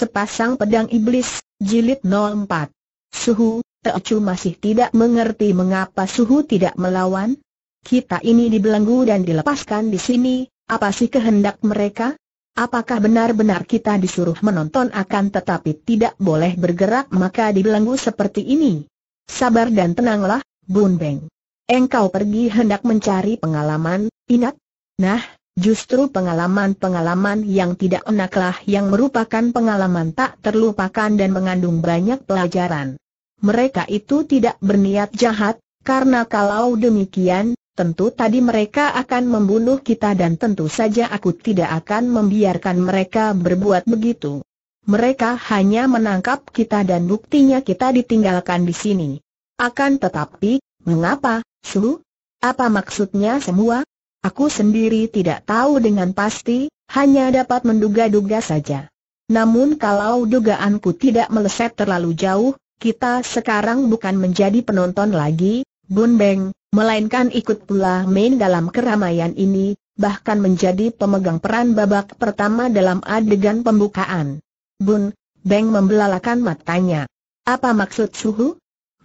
Sepasang Pedang Iblis, Jilid 04. Suhu, Teocu masih tidak mengerti mengapa Suhu tidak melawan. Kita ini dibelenggu dan dilepaskan di sini, apa sih kehendak mereka? Apakah benar-benar kita disuruh menonton akan tetapi tidak boleh bergerak maka dibelenggu seperti ini? Sabar dan tenanglah, Bun Beng. Engkau pergi hendak mencari pengalaman, ingat? Nah, Justru pengalaman-pengalaman yang tidak enaklah yang merupakan pengalaman tak terlupakan dan mengandung banyak pelajaran. Mereka itu tidak berniat jahat, karena kalau demikian, tentu tadi mereka akan membunuh kita dan tentu saja aku tidak akan membiarkan mereka berbuat begitu. Mereka hanya menangkap kita dan buktinya kita ditinggalkan di sini. Akan tetapi, mengapa, Su? Apa maksudnya semua? Aku sendiri tidak tahu dengan pasti, hanya dapat menduga-duga saja. Namun kalau dugaanku tidak meleset terlalu jauh, kita sekarang bukan menjadi penonton lagi, Bun Beng, melainkan ikut pula main dalam keramaian ini, bahkan menjadi pemegang peran babak pertama dalam adegan pembukaan. Bun, Beng membelalakan matanya. Apa maksud Suhu?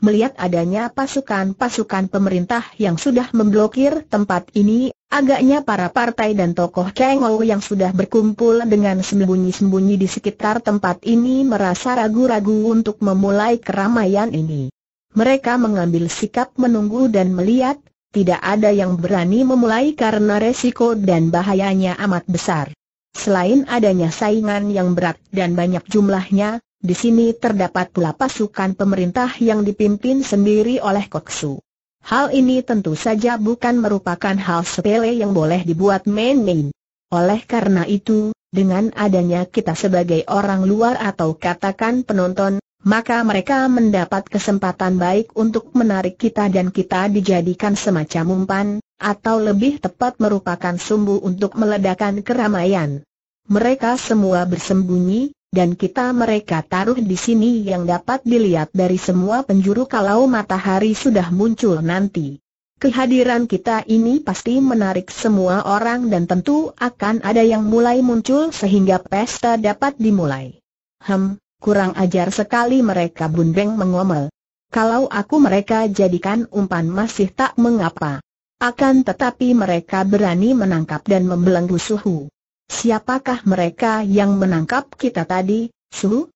melihat adanya pasukan-pasukan pemerintah yang sudah memblokir tempat ini, agaknya para partai dan tokoh Kengou yang sudah berkumpul dengan sembunyi-sembunyi di sekitar tempat ini merasa ragu-ragu untuk memulai keramaian ini. Mereka mengambil sikap menunggu dan melihat, tidak ada yang berani memulai karena resiko dan bahayanya amat besar. Selain adanya saingan yang berat dan banyak jumlahnya, di sini terdapat pula pasukan pemerintah yang dipimpin sendiri oleh Koksu. Hal ini tentu saja bukan merupakan hal sepele yang boleh dibuat main-main. Oleh karena itu, dengan adanya kita sebagai orang luar atau katakan penonton, maka mereka mendapat kesempatan baik untuk menarik kita dan kita dijadikan semacam umpan, atau lebih tepat merupakan sumbu untuk meledakan keramaian. Mereka semua bersembunyi, dan kita mereka taruh di sini yang dapat dilihat dari semua penjuru kalau matahari sudah muncul nanti. Kehadiran kita ini pasti menarik semua orang dan tentu akan ada yang mulai muncul sehingga pesta dapat dimulai. Hem, kurang ajar sekali mereka bundeng mengomel. Kalau aku mereka jadikan umpan masih tak mengapa. Akan tetapi mereka berani menangkap dan membelenggu suhu. Siapakah mereka yang menangkap kita tadi, Su?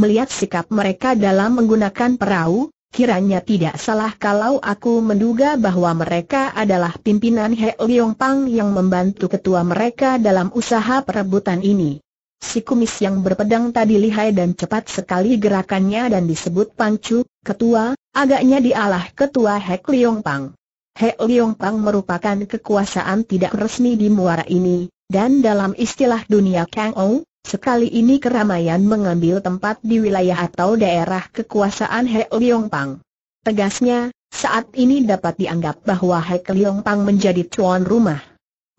Melihat sikap mereka dalam menggunakan perahu, Kiranya tidak salah kalau aku menduga bahwa mereka adalah pimpinan He Liong Pang yang membantu ketua mereka dalam usaha perebutan ini. Si kumis yang berpedang tadi lihai dan cepat sekali gerakannya dan disebut Pancu, ketua, agaknya dialah ketua He Liong Pang. He Liong Pang merupakan kekuasaan tidak resmi di muara ini, dan dalam istilah dunia Kang Ou, sekali ini keramaian mengambil tempat di wilayah atau daerah kekuasaan He Liong Pang. Tegasnya, saat ini dapat dianggap bahwa He Liong Pang menjadi cuan rumah.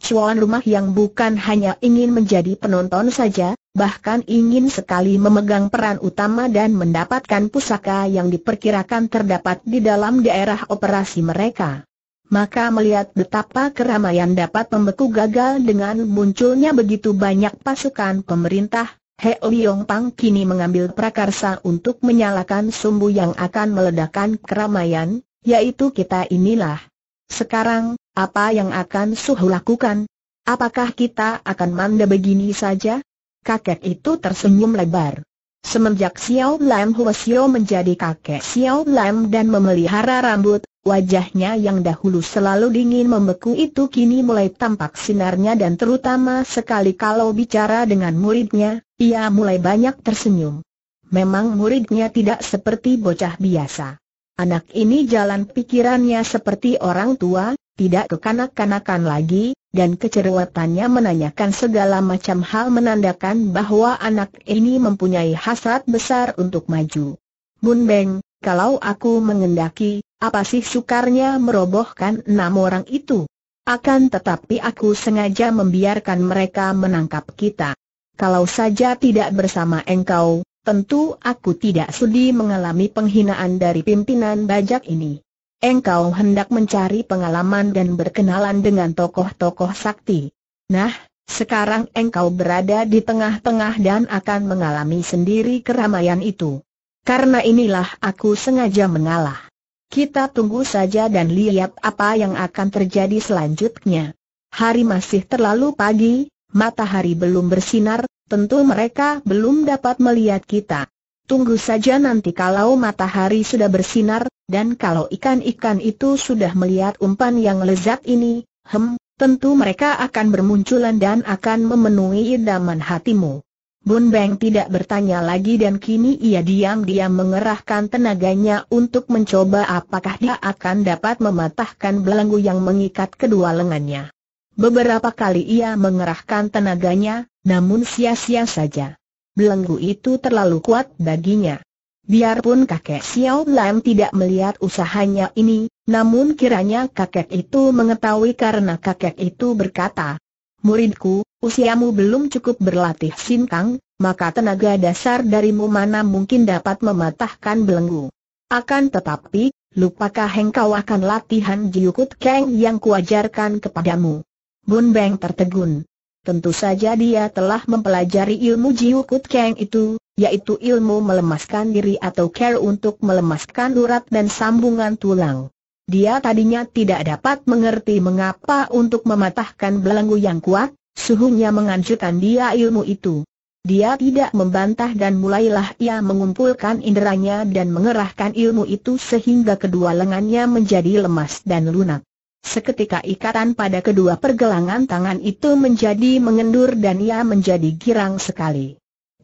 Cuan rumah yang bukan hanya ingin menjadi penonton saja, bahkan ingin sekali memegang peran utama dan mendapatkan pusaka yang diperkirakan terdapat di dalam daerah operasi mereka maka melihat betapa keramaian dapat membeku gagal dengan munculnya begitu banyak pasukan pemerintah, He Liong Pang kini mengambil prakarsa untuk menyalakan sumbu yang akan meledakkan keramaian, yaitu kita inilah. Sekarang, apa yang akan Suhu lakukan? Apakah kita akan manda begini saja? Kakek itu tersenyum lebar. Semenjak Xiao Lam Xiu menjadi kakek Xiao Lam dan memelihara rambut, wajahnya yang dahulu selalu dingin membeku itu kini mulai tampak sinarnya dan terutama sekali kalau bicara dengan muridnya, ia mulai banyak tersenyum. Memang muridnya tidak seperti bocah biasa. Anak ini jalan pikirannya seperti orang tua, tidak kekanak-kanakan lagi, dan kecerewetannya menanyakan segala macam hal menandakan bahwa anak ini mempunyai hasrat besar untuk maju. Bun Beng, kalau aku mengendaki, apa sih sukarnya merobohkan enam orang itu? Akan tetapi aku sengaja membiarkan mereka menangkap kita. Kalau saja tidak bersama engkau, tentu aku tidak sudi mengalami penghinaan dari pimpinan bajak ini. Engkau hendak mencari pengalaman dan berkenalan dengan tokoh-tokoh sakti. Nah, sekarang engkau berada di tengah-tengah dan akan mengalami sendiri keramaian itu. Karena inilah aku sengaja mengalah. Kita tunggu saja dan lihat apa yang akan terjadi selanjutnya. Hari masih terlalu pagi, matahari belum bersinar, tentu mereka belum dapat melihat kita. Tunggu saja nanti kalau matahari sudah bersinar, dan kalau ikan-ikan itu sudah melihat umpan yang lezat ini, hem, tentu mereka akan bermunculan dan akan memenuhi idaman hatimu. Bun Beng tidak bertanya lagi dan kini ia diam-diam mengerahkan tenaganya untuk mencoba apakah dia akan dapat mematahkan belenggu yang mengikat kedua lengannya. Beberapa kali ia mengerahkan tenaganya, namun sia-sia saja belenggu itu terlalu kuat baginya. Biarpun kakek Xiao Lam tidak melihat usahanya ini, namun kiranya kakek itu mengetahui karena kakek itu berkata, Muridku, usiamu belum cukup berlatih sintang, maka tenaga dasar darimu mana mungkin dapat mematahkan belenggu. Akan tetapi, lupakah engkau akan latihan jiukut keng yang kuajarkan kepadamu? Bun Beng tertegun. Tentu saja dia telah mempelajari ilmu Jiu Kut Kang itu, yaitu ilmu melemaskan diri atau care untuk melemaskan urat dan sambungan tulang. Dia tadinya tidak dapat mengerti mengapa untuk mematahkan belenggu yang kuat, suhunya menganjurkan dia ilmu itu. Dia tidak membantah dan mulailah ia mengumpulkan inderanya dan mengerahkan ilmu itu sehingga kedua lengannya menjadi lemas dan lunak. Seketika ikatan pada kedua pergelangan tangan itu menjadi mengendur dan ia menjadi girang sekali.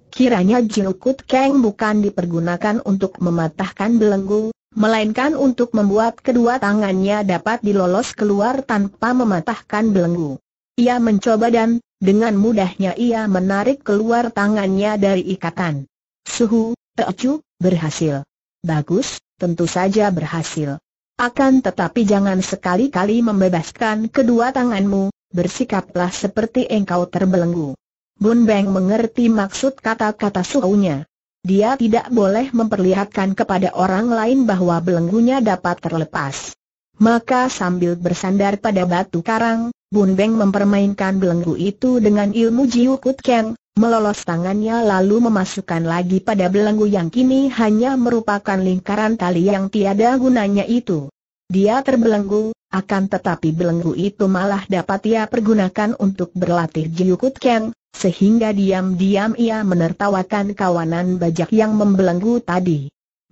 Kiranya jilukut keng bukan dipergunakan untuk mematahkan belenggu, melainkan untuk membuat kedua tangannya dapat dilolos keluar tanpa mematahkan belenggu. Ia mencoba dan, dengan mudahnya ia menarik keluar tangannya dari ikatan. Suhu, Teocu, berhasil. Bagus, tentu saja berhasil. Akan tetapi jangan sekali-kali membebaskan kedua tanganmu, bersikaplah seperti engkau terbelenggu. Bun Beng mengerti maksud kata-kata suhunya. Dia tidak boleh memperlihatkan kepada orang lain bahwa belenggunya dapat terlepas. Maka sambil bersandar pada batu karang, Bun Beng mempermainkan belenggu itu dengan ilmu Jiu Kut Keng, melolos tangannya lalu memasukkan lagi pada belenggu yang kini hanya merupakan lingkaran tali yang tiada gunanya itu. Dia terbelenggu, akan tetapi belenggu itu malah dapat ia pergunakan untuk berlatih Jiukut Keng, sehingga diam-diam ia menertawakan kawanan bajak yang membelenggu tadi.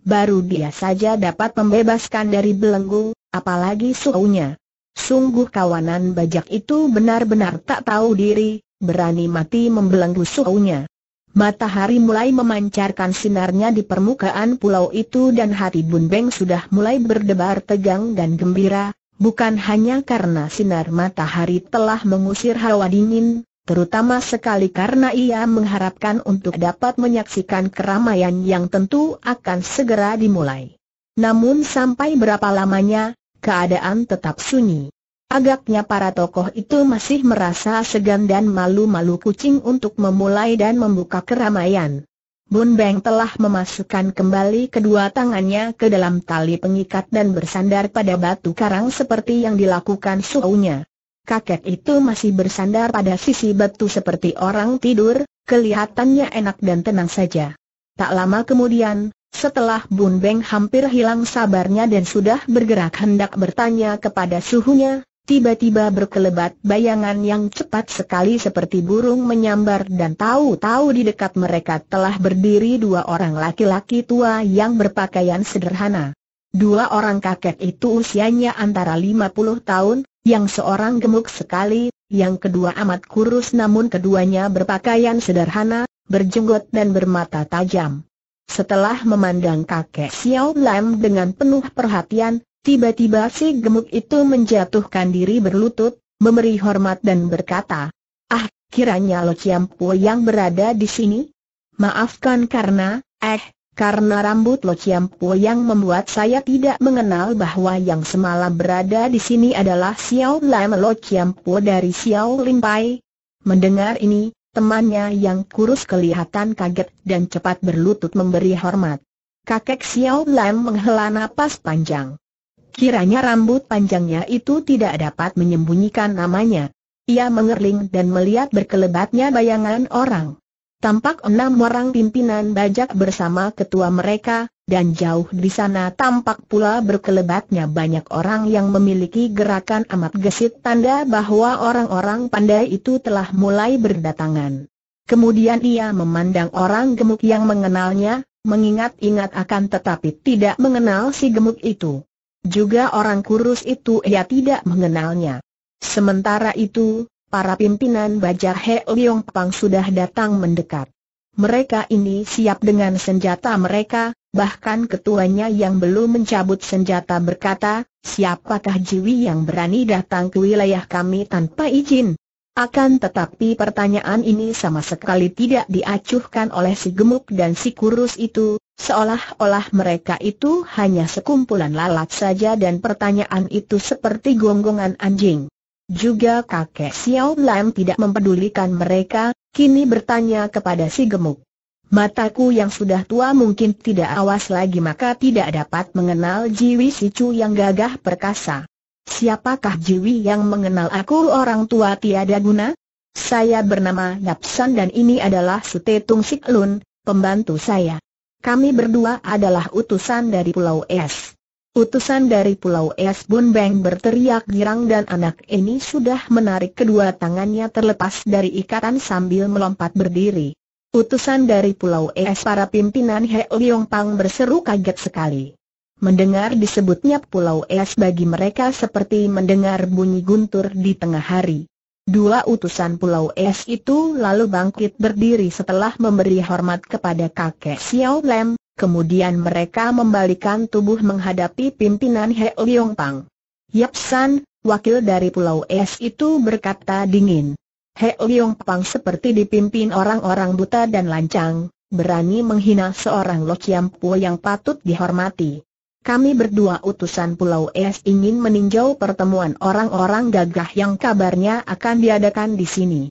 Baru dia saja dapat membebaskan dari belenggu, apalagi suhunya. Sungguh kawanan bajak itu benar-benar tak tahu diri, berani mati membelenggu suhunya. Matahari mulai memancarkan sinarnya di permukaan pulau itu dan hati Bun Beng sudah mulai berdebar tegang dan gembira, bukan hanya karena sinar matahari telah mengusir hawa dingin, terutama sekali karena ia mengharapkan untuk dapat menyaksikan keramaian yang tentu akan segera dimulai. Namun sampai berapa lamanya, keadaan tetap sunyi. Agaknya para tokoh itu masih merasa segan dan malu-malu kucing untuk memulai dan membuka keramaian. Bun Beng telah memasukkan kembali kedua tangannya ke dalam tali pengikat dan bersandar pada batu karang seperti yang dilakukan suhunya. Kakek itu masih bersandar pada sisi batu seperti orang tidur, kelihatannya enak dan tenang saja. Tak lama kemudian, setelah Bun Beng hampir hilang sabarnya dan sudah bergerak hendak bertanya kepada suhunya, Tiba-tiba berkelebat bayangan yang cepat sekali seperti burung menyambar dan tahu-tahu di dekat mereka telah berdiri dua orang laki-laki tua yang berpakaian sederhana. Dua orang kakek itu usianya antara 50 tahun, yang seorang gemuk sekali, yang kedua amat kurus namun keduanya berpakaian sederhana, berjenggot dan bermata tajam. Setelah memandang kakek Xiao Lam dengan penuh perhatian, Tiba-tiba si gemuk itu menjatuhkan diri berlutut, memberi hormat dan berkata, Ah, kiranya Lo Ciampu yang berada di sini? Maafkan karena, eh, karena rambut Lo Ciampu yang membuat saya tidak mengenal bahwa yang semalam berada di sini adalah Xiao Lam Lo Ciampu dari Xiao Limpai. Mendengar ini, temannya yang kurus kelihatan kaget dan cepat berlutut memberi hormat. Kakek Xiao Lam menghela napas panjang. Kiranya rambut panjangnya itu tidak dapat menyembunyikan namanya. Ia mengerling dan melihat berkelebatnya bayangan orang. Tampak enam orang pimpinan bajak bersama ketua mereka, dan jauh di sana tampak pula berkelebatnya banyak orang yang memiliki gerakan amat gesit tanda bahwa orang-orang pandai itu telah mulai berdatangan. Kemudian ia memandang orang gemuk yang mengenalnya, mengingat-ingat akan tetapi tidak mengenal si gemuk itu. Juga orang kurus itu ia tidak mengenalnya. Sementara itu, para pimpinan Bajar He Liong Pang sudah datang mendekat. Mereka ini siap dengan senjata mereka, bahkan ketuanya yang belum mencabut senjata berkata, siapakah Jiwi yang berani datang ke wilayah kami tanpa izin? Akan tetapi pertanyaan ini sama sekali tidak diacuhkan oleh si gemuk dan si kurus itu, Seolah-olah mereka itu hanya sekumpulan lalat saja dan pertanyaan itu seperti gonggongan anjing. Juga kakek Xiao Lam tidak mempedulikan mereka, kini bertanya kepada si gemuk. Mataku yang sudah tua mungkin tidak awas lagi maka tidak dapat mengenal Jiwi si Chu yang gagah perkasa. Siapakah Jiwi yang mengenal aku orang tua tiada guna? Saya bernama Napsan dan ini adalah Sutetung Siklun, pembantu saya. Kami berdua adalah utusan dari Pulau Es. Utusan dari Pulau Es Bun Beng berteriak girang dan anak ini sudah menarik kedua tangannya terlepas dari ikatan sambil melompat berdiri. Utusan dari Pulau Es para pimpinan He Liong Pang berseru kaget sekali. Mendengar disebutnya Pulau Es bagi mereka seperti mendengar bunyi guntur di tengah hari. Dua utusan Pulau Es itu lalu bangkit berdiri setelah memberi hormat kepada kakek Xiao Lem, kemudian mereka membalikan tubuh menghadapi pimpinan He Liong Pang. Yap San, wakil dari Pulau Es itu berkata dingin. He Liong Pang seperti dipimpin orang-orang buta dan lancang, berani menghina seorang Lo Chiam Pu yang patut dihormati kami berdua utusan Pulau Es ingin meninjau pertemuan orang-orang gagah yang kabarnya akan diadakan di sini.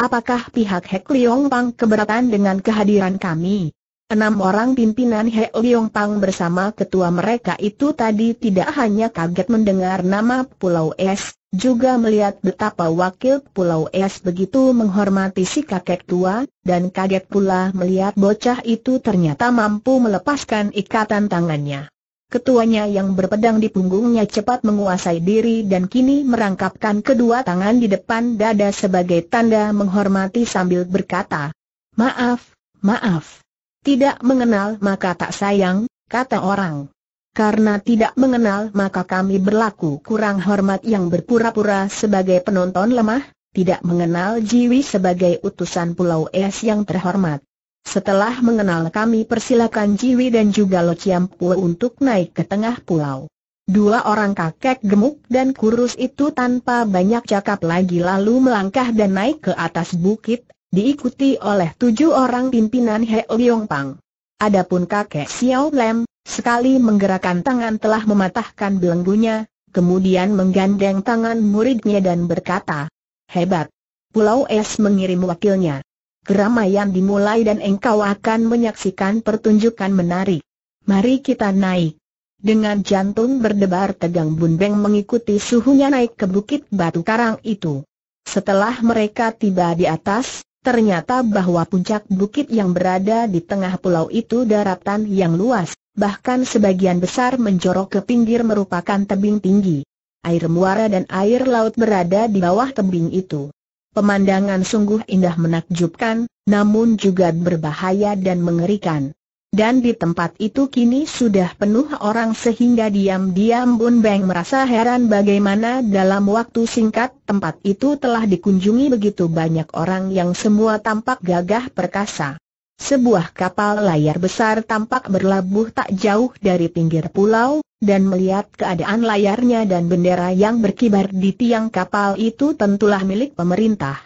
Apakah pihak Hek Liong Pang keberatan dengan kehadiran kami? Enam orang pimpinan He Liong Pang bersama ketua mereka itu tadi tidak hanya kaget mendengar nama Pulau Es, juga melihat betapa wakil Pulau Es begitu menghormati si kakek tua, dan kaget pula melihat bocah itu ternyata mampu melepaskan ikatan tangannya. Ketuanya yang berpedang di punggungnya cepat menguasai diri dan kini merangkapkan kedua tangan di depan dada sebagai tanda menghormati sambil berkata, Maaf, maaf. Tidak mengenal maka tak sayang, kata orang. Karena tidak mengenal maka kami berlaku kurang hormat yang berpura-pura sebagai penonton lemah, tidak mengenal Jiwi sebagai utusan Pulau Es yang terhormat. Setelah mengenal kami persilakan Jiwi dan juga Lo Chiam Pue untuk naik ke tengah pulau. Dua orang kakek gemuk dan kurus itu tanpa banyak cakap lagi lalu melangkah dan naik ke atas bukit, diikuti oleh tujuh orang pimpinan He Liong Pang. Adapun kakek Xiao Lem, sekali menggerakkan tangan telah mematahkan belenggunya, kemudian menggandeng tangan muridnya dan berkata, Hebat! Pulau Es mengirim wakilnya. Keramaian dimulai dan engkau akan menyaksikan pertunjukan menarik. Mari kita naik. Dengan jantung berdebar tegang Bun Beng mengikuti suhunya naik ke bukit batu karang itu. Setelah mereka tiba di atas, ternyata bahwa puncak bukit yang berada di tengah pulau itu daratan yang luas, bahkan sebagian besar menjorok ke pinggir merupakan tebing tinggi. Air muara dan air laut berada di bawah tebing itu. Pemandangan sungguh indah menakjubkan, namun juga berbahaya dan mengerikan. Dan di tempat itu kini sudah penuh orang sehingga diam-diam Bun Beng merasa heran bagaimana dalam waktu singkat tempat itu telah dikunjungi begitu banyak orang yang semua tampak gagah perkasa. Sebuah kapal layar besar tampak berlabuh tak jauh dari pinggir pulau, dan melihat keadaan layarnya dan bendera yang berkibar di tiang kapal itu tentulah milik pemerintah.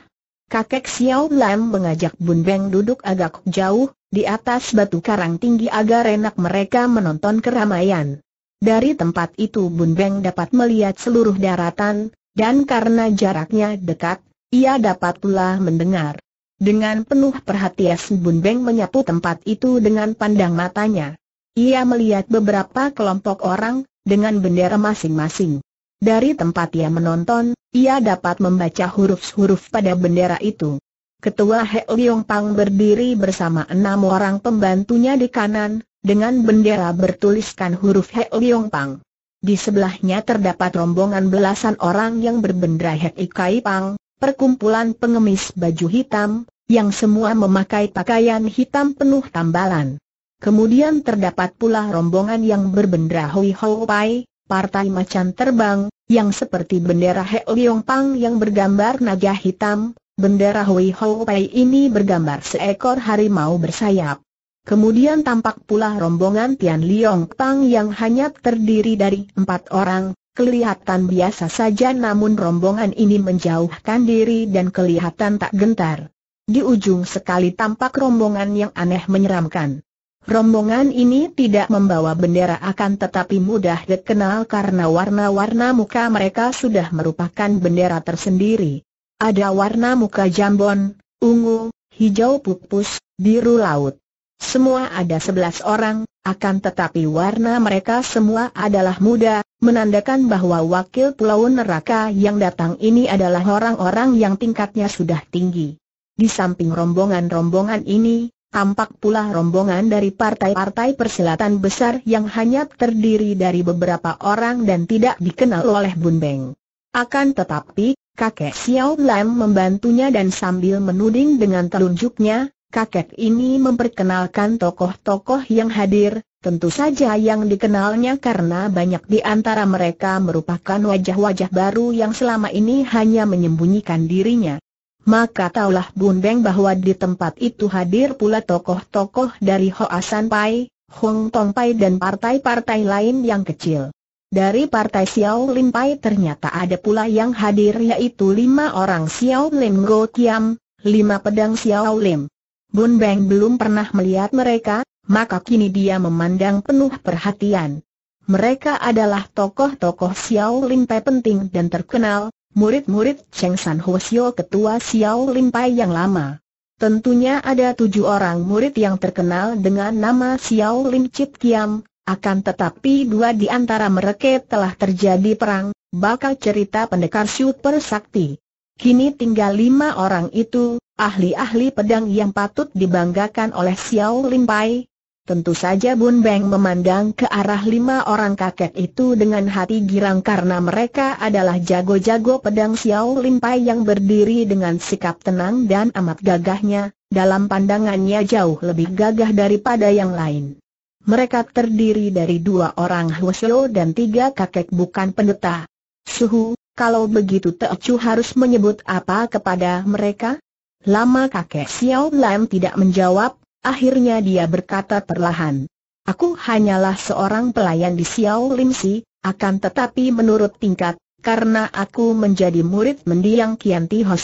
Kakek Xiao Lam mengajak Bun Beng duduk agak jauh, di atas batu karang tinggi agar enak mereka menonton keramaian. Dari tempat itu Bun Beng dapat melihat seluruh daratan, dan karena jaraknya dekat, ia dapat pula mendengar. Dengan penuh perhatian Bun Beng menyapu tempat itu dengan pandang matanya. Ia melihat beberapa kelompok orang, dengan bendera masing-masing. Dari tempat ia menonton, ia dapat membaca huruf-huruf pada bendera itu. Ketua He Liong Pang berdiri bersama enam orang pembantunya di kanan, dengan bendera bertuliskan huruf He Liong Pang. Di sebelahnya terdapat rombongan belasan orang yang berbendera He Kai Pang, perkumpulan pengemis baju hitam, yang semua memakai pakaian hitam penuh tambalan. Kemudian terdapat pula rombongan yang berbendera Hui Ho Pai, Partai Macan Terbang, yang seperti bendera He Liong Pang yang bergambar naga hitam, bendera Hui Ho Pai ini bergambar seekor harimau bersayap. Kemudian tampak pula rombongan Tian Liong Pang yang hanya terdiri dari empat orang, kelihatan biasa saja namun rombongan ini menjauhkan diri dan kelihatan tak gentar. Di ujung sekali tampak rombongan yang aneh menyeramkan. Rombongan ini tidak membawa bendera akan tetapi mudah dikenal karena warna-warna muka mereka sudah merupakan bendera tersendiri. Ada warna muka jambon, ungu, hijau pupus, biru laut. Semua ada sebelas orang, akan tetapi warna mereka semua adalah muda, menandakan bahwa wakil pulau neraka yang datang ini adalah orang-orang yang tingkatnya sudah tinggi. Di samping rombongan-rombongan ini, Tampak pula rombongan dari partai-partai perselatan besar yang hanya terdiri dari beberapa orang dan tidak dikenal oleh Bun Beng. Akan tetapi, kakek Xiao Lam membantunya dan sambil menuding dengan telunjuknya, kakek ini memperkenalkan tokoh-tokoh yang hadir, tentu saja yang dikenalnya karena banyak di antara mereka merupakan wajah-wajah baru yang selama ini hanya menyembunyikan dirinya maka taulah Bun Beng bahwa di tempat itu hadir pula tokoh-tokoh dari Hoa San Pai, Hong Tong Pai dan partai-partai lain yang kecil. Dari partai Xiao Lim Pai ternyata ada pula yang hadir yaitu lima orang Xiao Lim Go Kiam, lima pedang Xiao Lim. Bun Beng belum pernah melihat mereka, maka kini dia memandang penuh perhatian. Mereka adalah tokoh-tokoh Xiao Lim Pai penting dan terkenal, murid-murid Cheng San Hosio ketua Xiao Lim Pai yang lama. Tentunya ada tujuh orang murid yang terkenal dengan nama Xiao Lim Chit Kiam, akan tetapi dua di antara mereka telah terjadi perang, bakal cerita pendekar super sakti. Kini tinggal lima orang itu, ahli-ahli pedang yang patut dibanggakan oleh Xiao Lim Pai. Tentu saja Bun Beng memandang ke arah lima orang kakek itu dengan hati girang karena mereka adalah jago-jago pedang Xiao Limpai yang berdiri dengan sikap tenang dan amat gagahnya, dalam pandangannya jauh lebih gagah daripada yang lain. Mereka terdiri dari dua orang Huasyo dan tiga kakek bukan pendeta. Suhu, kalau begitu Teocu harus menyebut apa kepada mereka? Lama kakek Xiao Lam tidak menjawab, Akhirnya dia berkata perlahan, Aku hanyalah seorang pelayan di Xiao Lim Si, akan tetapi menurut tingkat, karena aku menjadi murid mendiang Kian Ti Ho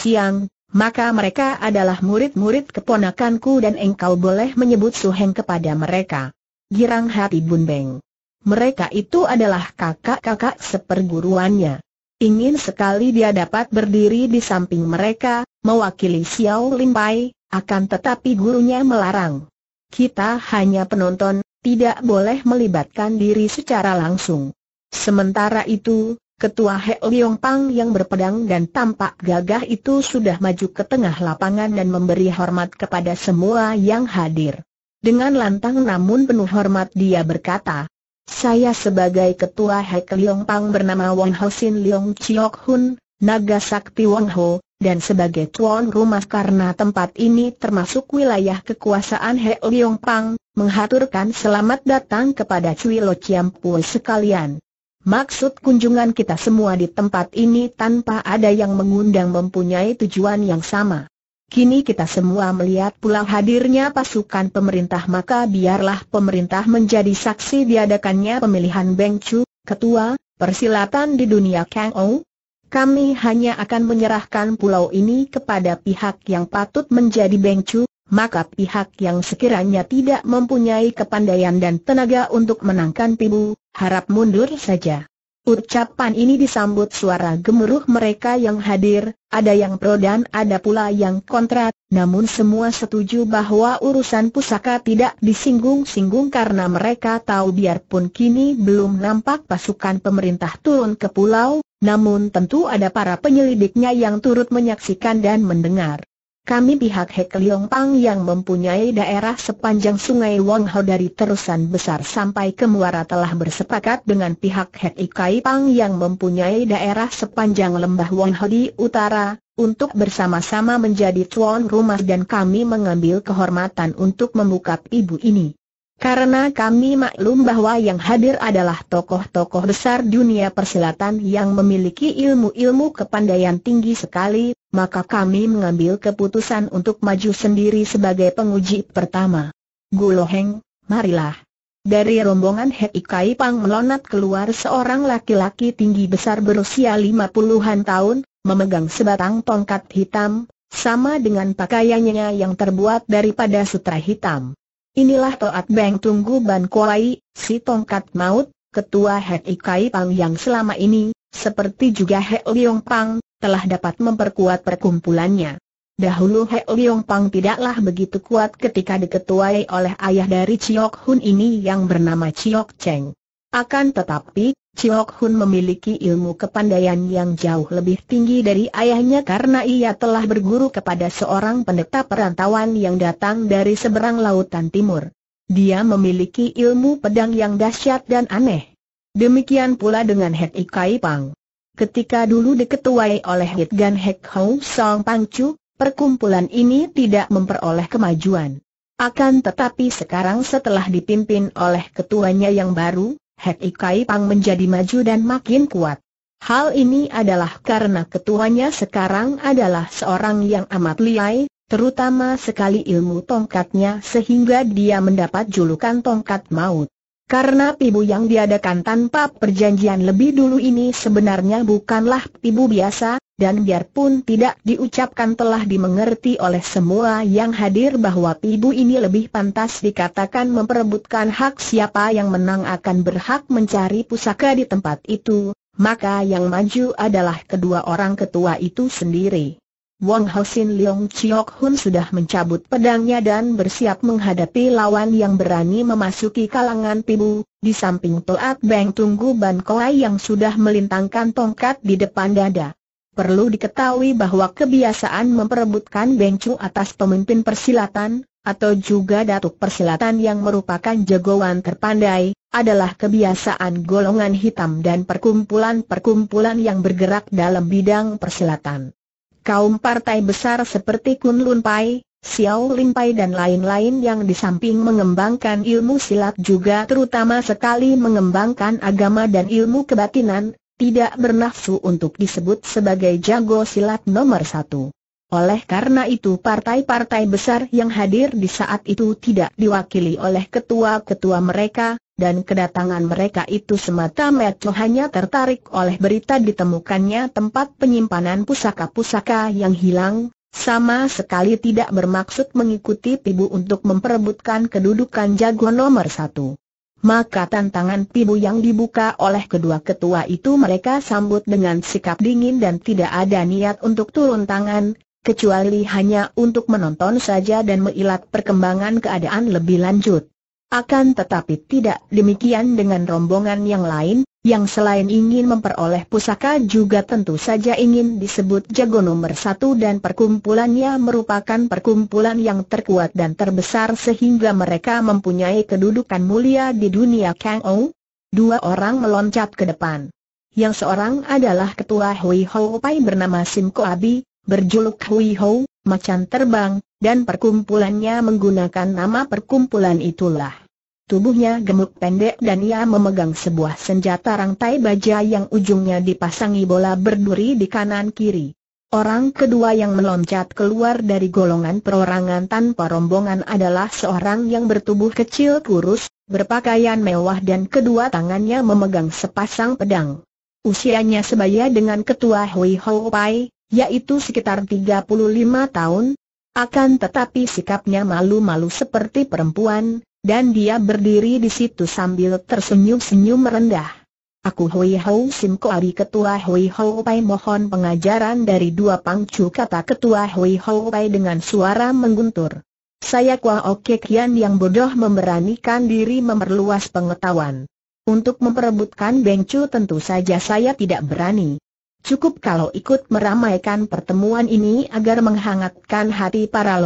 maka mereka adalah murid-murid keponakanku dan engkau boleh menyebut Su Heng kepada mereka. Girang hati Bun Beng. Mereka itu adalah kakak-kakak seperguruannya. Ingin sekali dia dapat berdiri di samping mereka, mewakili Xiao Lim Pai, akan tetapi gurunya melarang. Kita hanya penonton, tidak boleh melibatkan diri secara langsung. Sementara itu, ketua He Liong Pang yang berpedang dan tampak gagah itu sudah maju ke tengah lapangan dan memberi hormat kepada semua yang hadir. Dengan lantang namun penuh hormat dia berkata, saya sebagai ketua He Liong Pang bernama Wong Sin Liong Chiok Hun, Naga Sakti Wong Ho, dan sebagai tuan rumah karena tempat ini termasuk wilayah kekuasaan He Liong Pang, menghaturkan selamat datang kepada Cui Lo Chiam Pui sekalian. Maksud kunjungan kita semua di tempat ini tanpa ada yang mengundang mempunyai tujuan yang sama. Kini kita semua melihat pula hadirnya pasukan pemerintah maka biarlah pemerintah menjadi saksi diadakannya pemilihan Beng Chu, ketua, persilatan di dunia Kang Ou, kami hanya akan menyerahkan pulau ini kepada pihak yang patut menjadi bengcu, maka pihak yang sekiranya tidak mempunyai kepandaian dan tenaga untuk menangkan pibu, harap mundur saja. Ucapan ini disambut suara gemuruh mereka yang hadir, ada yang pro dan ada pula yang kontra, namun semua setuju bahwa urusan pusaka tidak disinggung-singgung karena mereka tahu biarpun kini belum nampak pasukan pemerintah turun ke pulau, namun tentu ada para penyelidiknya yang turut menyaksikan dan mendengar kami pihak Hek Leong Pang yang mempunyai daerah sepanjang sungai Wong Ho dari terusan besar sampai ke muara telah bersepakat dengan pihak Hek Ikai Pang yang mempunyai daerah sepanjang lembah Wong Ho di utara, untuk bersama-sama menjadi tuan rumah dan kami mengambil kehormatan untuk membuka ibu ini. Karena kami maklum bahwa yang hadir adalah tokoh-tokoh besar dunia persilatan yang memiliki ilmu-ilmu kepandaian tinggi sekali, maka kami mengambil keputusan untuk maju sendiri sebagai penguji pertama. Guloheng, marilah. Dari rombongan Hei Kai Pang melonat keluar seorang laki-laki tinggi besar berusia lima puluhan tahun, memegang sebatang tongkat hitam, sama dengan pakaiannya yang terbuat daripada sutra hitam. Inilah Toat Beng Tunggu Ban Kuai, si tongkat maut, ketua Hei Kai Pang yang selama ini, seperti juga Hei Liong Pang, telah dapat memperkuat perkumpulannya. Dahulu He Liong Pang tidaklah begitu kuat ketika diketuai oleh ayah dari Chiok Hun ini yang bernama Chiok Cheng. Akan tetapi, Chiok Hun memiliki ilmu kepandaian yang jauh lebih tinggi dari ayahnya karena ia telah berguru kepada seorang pendeta perantauan yang datang dari seberang lautan timur. Dia memiliki ilmu pedang yang dahsyat dan aneh. Demikian pula dengan Het Ikai Pang. Ketika dulu diketuai oleh Hit Gan Hek Hou Song Pangcu, perkumpulan ini tidak memperoleh kemajuan. Akan tetapi sekarang setelah dipimpin oleh ketuanya yang baru, Hek Ikai Pang menjadi maju dan makin kuat. Hal ini adalah karena ketuanya sekarang adalah seorang yang amat liai, terutama sekali ilmu tongkatnya sehingga dia mendapat julukan tongkat maut. Karena pibu yang diadakan tanpa perjanjian lebih dulu ini sebenarnya bukanlah pibu biasa, dan biarpun tidak diucapkan telah dimengerti oleh semua yang hadir bahwa pibu ini lebih pantas dikatakan memperebutkan hak siapa yang menang akan berhak mencari pusaka di tempat itu, maka yang maju adalah kedua orang ketua itu sendiri. Wong Hosin Leong Chiok Hun sudah mencabut pedangnya dan bersiap menghadapi lawan yang berani memasuki kalangan pibu. Di samping Toat Beng tunggu Ban Koai yang sudah melintangkan tongkat di depan dada. Perlu diketahui bahwa kebiasaan memperebutkan Chu atas pemimpin persilatan, atau juga datuk persilatan yang merupakan jagoan terpandai, adalah kebiasaan golongan hitam dan perkumpulan-perkumpulan yang bergerak dalam bidang persilatan kaum partai besar seperti Kun Lun Pai, Xiao Lim Pai dan lain-lain yang di samping mengembangkan ilmu silat juga terutama sekali mengembangkan agama dan ilmu kebatinan, tidak bernafsu untuk disebut sebagai jago silat nomor satu. Oleh karena itu partai-partai besar yang hadir di saat itu tidak diwakili oleh ketua-ketua mereka, dan kedatangan mereka itu semata-mata hanya tertarik oleh berita ditemukannya tempat penyimpanan pusaka-pusaka yang hilang, sama sekali tidak bermaksud mengikuti Pibu untuk memperebutkan kedudukan jago nomor satu. Maka tantangan Pibu yang dibuka oleh kedua ketua itu mereka sambut dengan sikap dingin dan tidak ada niat untuk turun tangan, kecuali hanya untuk menonton saja dan mengilat perkembangan keadaan lebih lanjut. Akan tetapi tidak demikian dengan rombongan yang lain, yang selain ingin memperoleh pusaka juga tentu saja ingin disebut jago nomor satu dan perkumpulannya merupakan perkumpulan yang terkuat dan terbesar sehingga mereka mempunyai kedudukan mulia di dunia Kang Ou. Dua orang meloncat ke depan. Yang seorang adalah ketua Hui Ho Pai bernama Sim Ko Abi, berjuluk Hui Hou, macan terbang, dan perkumpulannya menggunakan nama perkumpulan itulah. Tubuhnya gemuk pendek dan ia memegang sebuah senjata rantai baja yang ujungnya dipasangi bola berduri di kanan-kiri. Orang kedua yang meloncat keluar dari golongan perorangan tanpa rombongan adalah seorang yang bertubuh kecil kurus, berpakaian mewah dan kedua tangannya memegang sepasang pedang. Usianya sebaya dengan ketua Hui Ho Pai, yaitu sekitar 35 tahun, akan tetapi sikapnya malu-malu seperti perempuan, dan dia berdiri di situ sambil tersenyum-senyum merendah. Aku Hui Hou Sim Koari Ketua Hui Hou Pai mohon pengajaran dari dua pangcu kata Ketua Hui Hou Pai dengan suara mengguntur. Saya Kwa Oke Kian yang bodoh memberanikan diri memperluas pengetahuan. Untuk memperebutkan Bengcu tentu saja saya tidak berani. Cukup kalau ikut meramaikan pertemuan ini agar menghangatkan hati para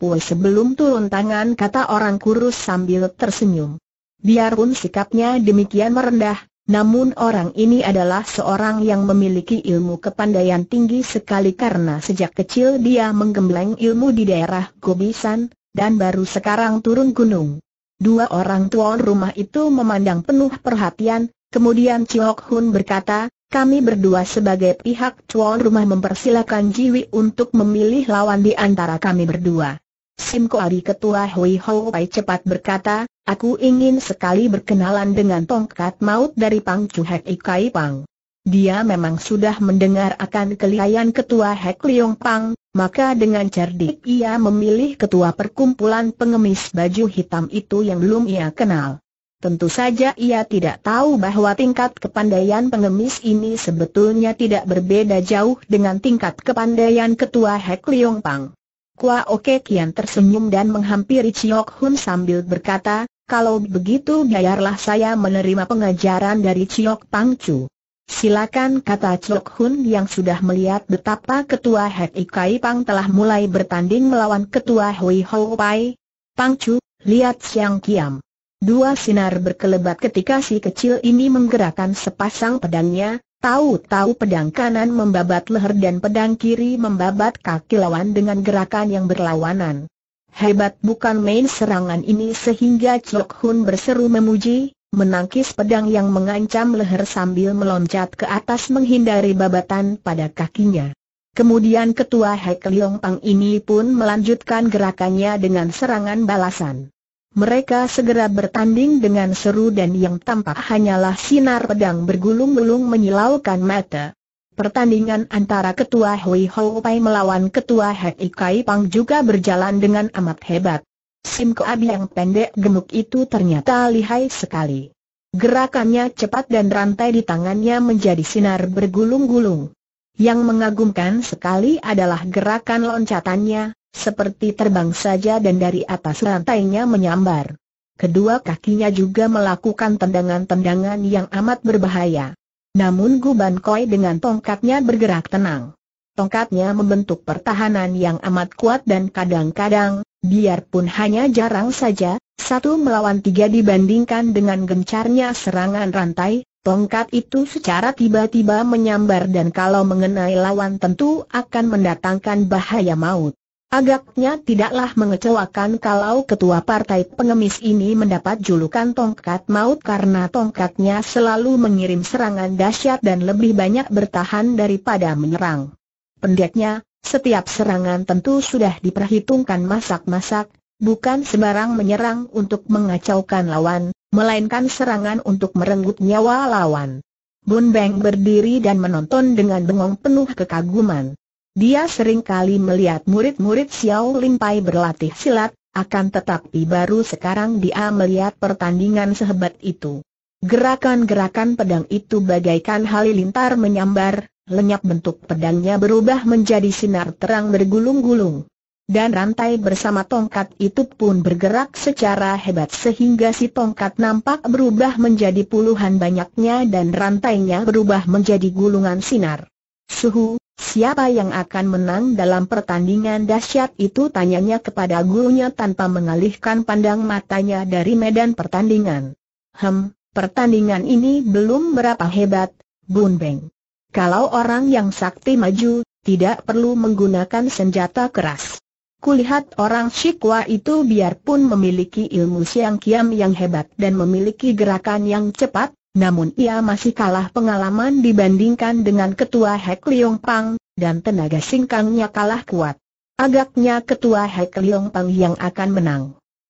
pui sebelum turun tangan kata orang kurus sambil tersenyum. Biarpun sikapnya demikian merendah, namun orang ini adalah seorang yang memiliki ilmu kepandaian tinggi sekali karena sejak kecil dia menggembleng ilmu di daerah Gobisan, dan baru sekarang turun gunung. Dua orang tuan rumah itu memandang penuh perhatian, kemudian Chiok Hun berkata, kami berdua sebagai pihak tuan rumah mempersilakan Jiwi untuk memilih lawan di antara kami berdua. Sim Ari Ketua Hui Ho Pai cepat berkata, aku ingin sekali berkenalan dengan tongkat maut dari Pang Chu Hek Ikai Pang. Dia memang sudah mendengar akan kelihayan Ketua Hek Liong Pang, maka dengan cerdik ia memilih Ketua Perkumpulan Pengemis Baju Hitam itu yang belum ia kenal. Tentu saja ia tidak tahu bahwa tingkat kepandaian pengemis ini sebetulnya tidak berbeda jauh dengan tingkat kepandaian ketua Hek Leong Pang. Kua Oke Kian tersenyum dan menghampiri Chiok Hun sambil berkata, kalau begitu biarlah saya menerima pengajaran dari Chiok Pang Chu. Silakan kata Chok Hun yang sudah melihat betapa ketua Hek Ikai Pang telah mulai bertanding melawan ketua Hui Hou Pai. Pang Chu, lihat Siang Kiam. Dua sinar berkelebat ketika si kecil ini menggerakkan sepasang pedangnya, tahu-tahu pedang kanan membabat leher dan pedang kiri membabat kaki lawan dengan gerakan yang berlawanan. Hebat bukan main serangan ini sehingga Chok Hun berseru memuji, menangkis pedang yang mengancam leher sambil meloncat ke atas menghindari babatan pada kakinya. Kemudian ketua Hek Liong Pang ini pun melanjutkan gerakannya dengan serangan balasan. Mereka segera bertanding dengan seru dan yang tampak hanyalah sinar pedang bergulung-gulung menyilaukan mata. Pertandingan antara Ketua Hui Hou Pai melawan Ketua Hek Ikai Pang juga berjalan dengan amat hebat. Sim Koabi yang pendek gemuk itu ternyata lihai sekali. Gerakannya cepat dan rantai di tangannya menjadi sinar bergulung-gulung. Yang mengagumkan sekali adalah gerakan loncatannya, seperti terbang saja dan dari atas rantainya menyambar. Kedua kakinya juga melakukan tendangan-tendangan yang amat berbahaya. Namun Guban Koi dengan tongkatnya bergerak tenang. Tongkatnya membentuk pertahanan yang amat kuat dan kadang-kadang, biarpun hanya jarang saja, satu melawan tiga dibandingkan dengan gencarnya serangan rantai, tongkat itu secara tiba-tiba menyambar dan kalau mengenai lawan tentu akan mendatangkan bahaya maut. Agaknya tidaklah mengecewakan kalau ketua partai pengemis ini mendapat julukan tongkat maut karena tongkatnya selalu mengirim serangan dahsyat dan lebih banyak bertahan daripada menyerang. Pendeknya, setiap serangan tentu sudah diperhitungkan masak-masak, bukan sembarang menyerang untuk mengacaukan lawan, melainkan serangan untuk merenggut nyawa lawan. Bun Beng berdiri dan menonton dengan bengong penuh kekaguman. Dia sering kali melihat murid-murid Xiao Limpai berlatih silat, akan tetapi baru sekarang dia melihat pertandingan sehebat itu. Gerakan-gerakan pedang itu bagaikan halilintar menyambar, lenyap bentuk pedangnya berubah menjadi sinar terang bergulung-gulung. Dan rantai bersama tongkat itu pun bergerak secara hebat sehingga si tongkat nampak berubah menjadi puluhan banyaknya dan rantainya berubah menjadi gulungan sinar. Suhu, Siapa yang akan menang dalam pertandingan dahsyat itu tanyanya kepada gurunya tanpa mengalihkan pandang matanya dari medan pertandingan. Hem, pertandingan ini belum berapa hebat, Bun Beng. Kalau orang yang sakti maju, tidak perlu menggunakan senjata keras. Kulihat orang Shikwa itu biarpun memiliki ilmu siang kiam yang hebat dan memiliki gerakan yang cepat, namun ia masih kalah pengalaman dibandingkan dengan ketua Hek Liong Pang, dan tenaga singkangnya kalah kuat. Agaknya ketua Hek Liong Pang yang akan menang.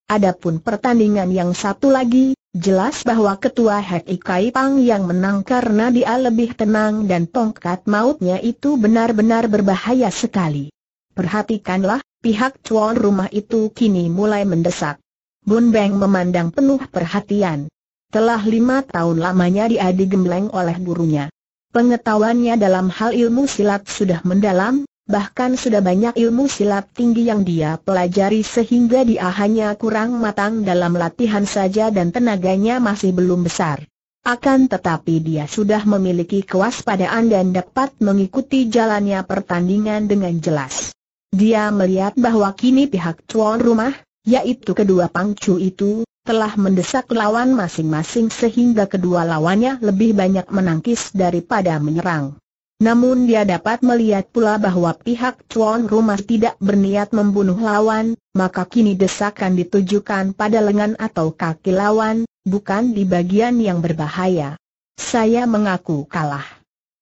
Adapun pertandingan yang satu lagi, jelas bahwa ketua Hek Ikai Pang yang menang karena dia lebih tenang dan tongkat mautnya itu benar-benar berbahaya sekali. Perhatikanlah, pihak cuan rumah itu kini mulai mendesak. Bun Beng memandang penuh perhatian. Telah lima tahun lamanya dia digembleng oleh gurunya. Pengetahuannya dalam hal ilmu silat sudah mendalam, bahkan sudah banyak ilmu silat tinggi yang dia pelajari sehingga dia hanya kurang matang dalam latihan saja dan tenaganya masih belum besar. Akan tetapi dia sudah memiliki kewaspadaan dan dapat mengikuti jalannya pertandingan dengan jelas. Dia melihat bahwa kini pihak tuan rumah, yaitu kedua pangcu itu, telah mendesak lawan masing-masing sehingga kedua lawannya lebih banyak menangkis daripada menyerang. Namun dia dapat melihat pula bahwa pihak tuan rumah tidak berniat membunuh lawan, maka kini desakan ditujukan pada lengan atau kaki lawan, bukan di bagian yang berbahaya. Saya mengaku kalah.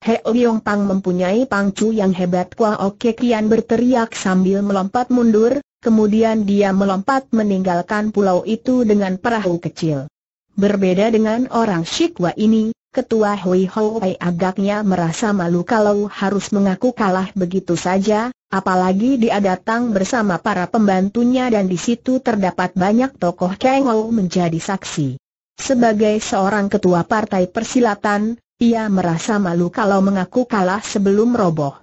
He Liong Pang mempunyai pangcu yang hebat Kwa Oke Kian berteriak sambil melompat mundur, kemudian dia melompat meninggalkan pulau itu dengan perahu kecil. Berbeda dengan orang Shikwa ini, Ketua Hui Hoi agaknya merasa malu kalau harus mengaku kalah begitu saja, apalagi dia datang bersama para pembantunya dan di situ terdapat banyak tokoh Kengou menjadi saksi. Sebagai seorang ketua partai persilatan, ia merasa malu kalau mengaku kalah sebelum roboh.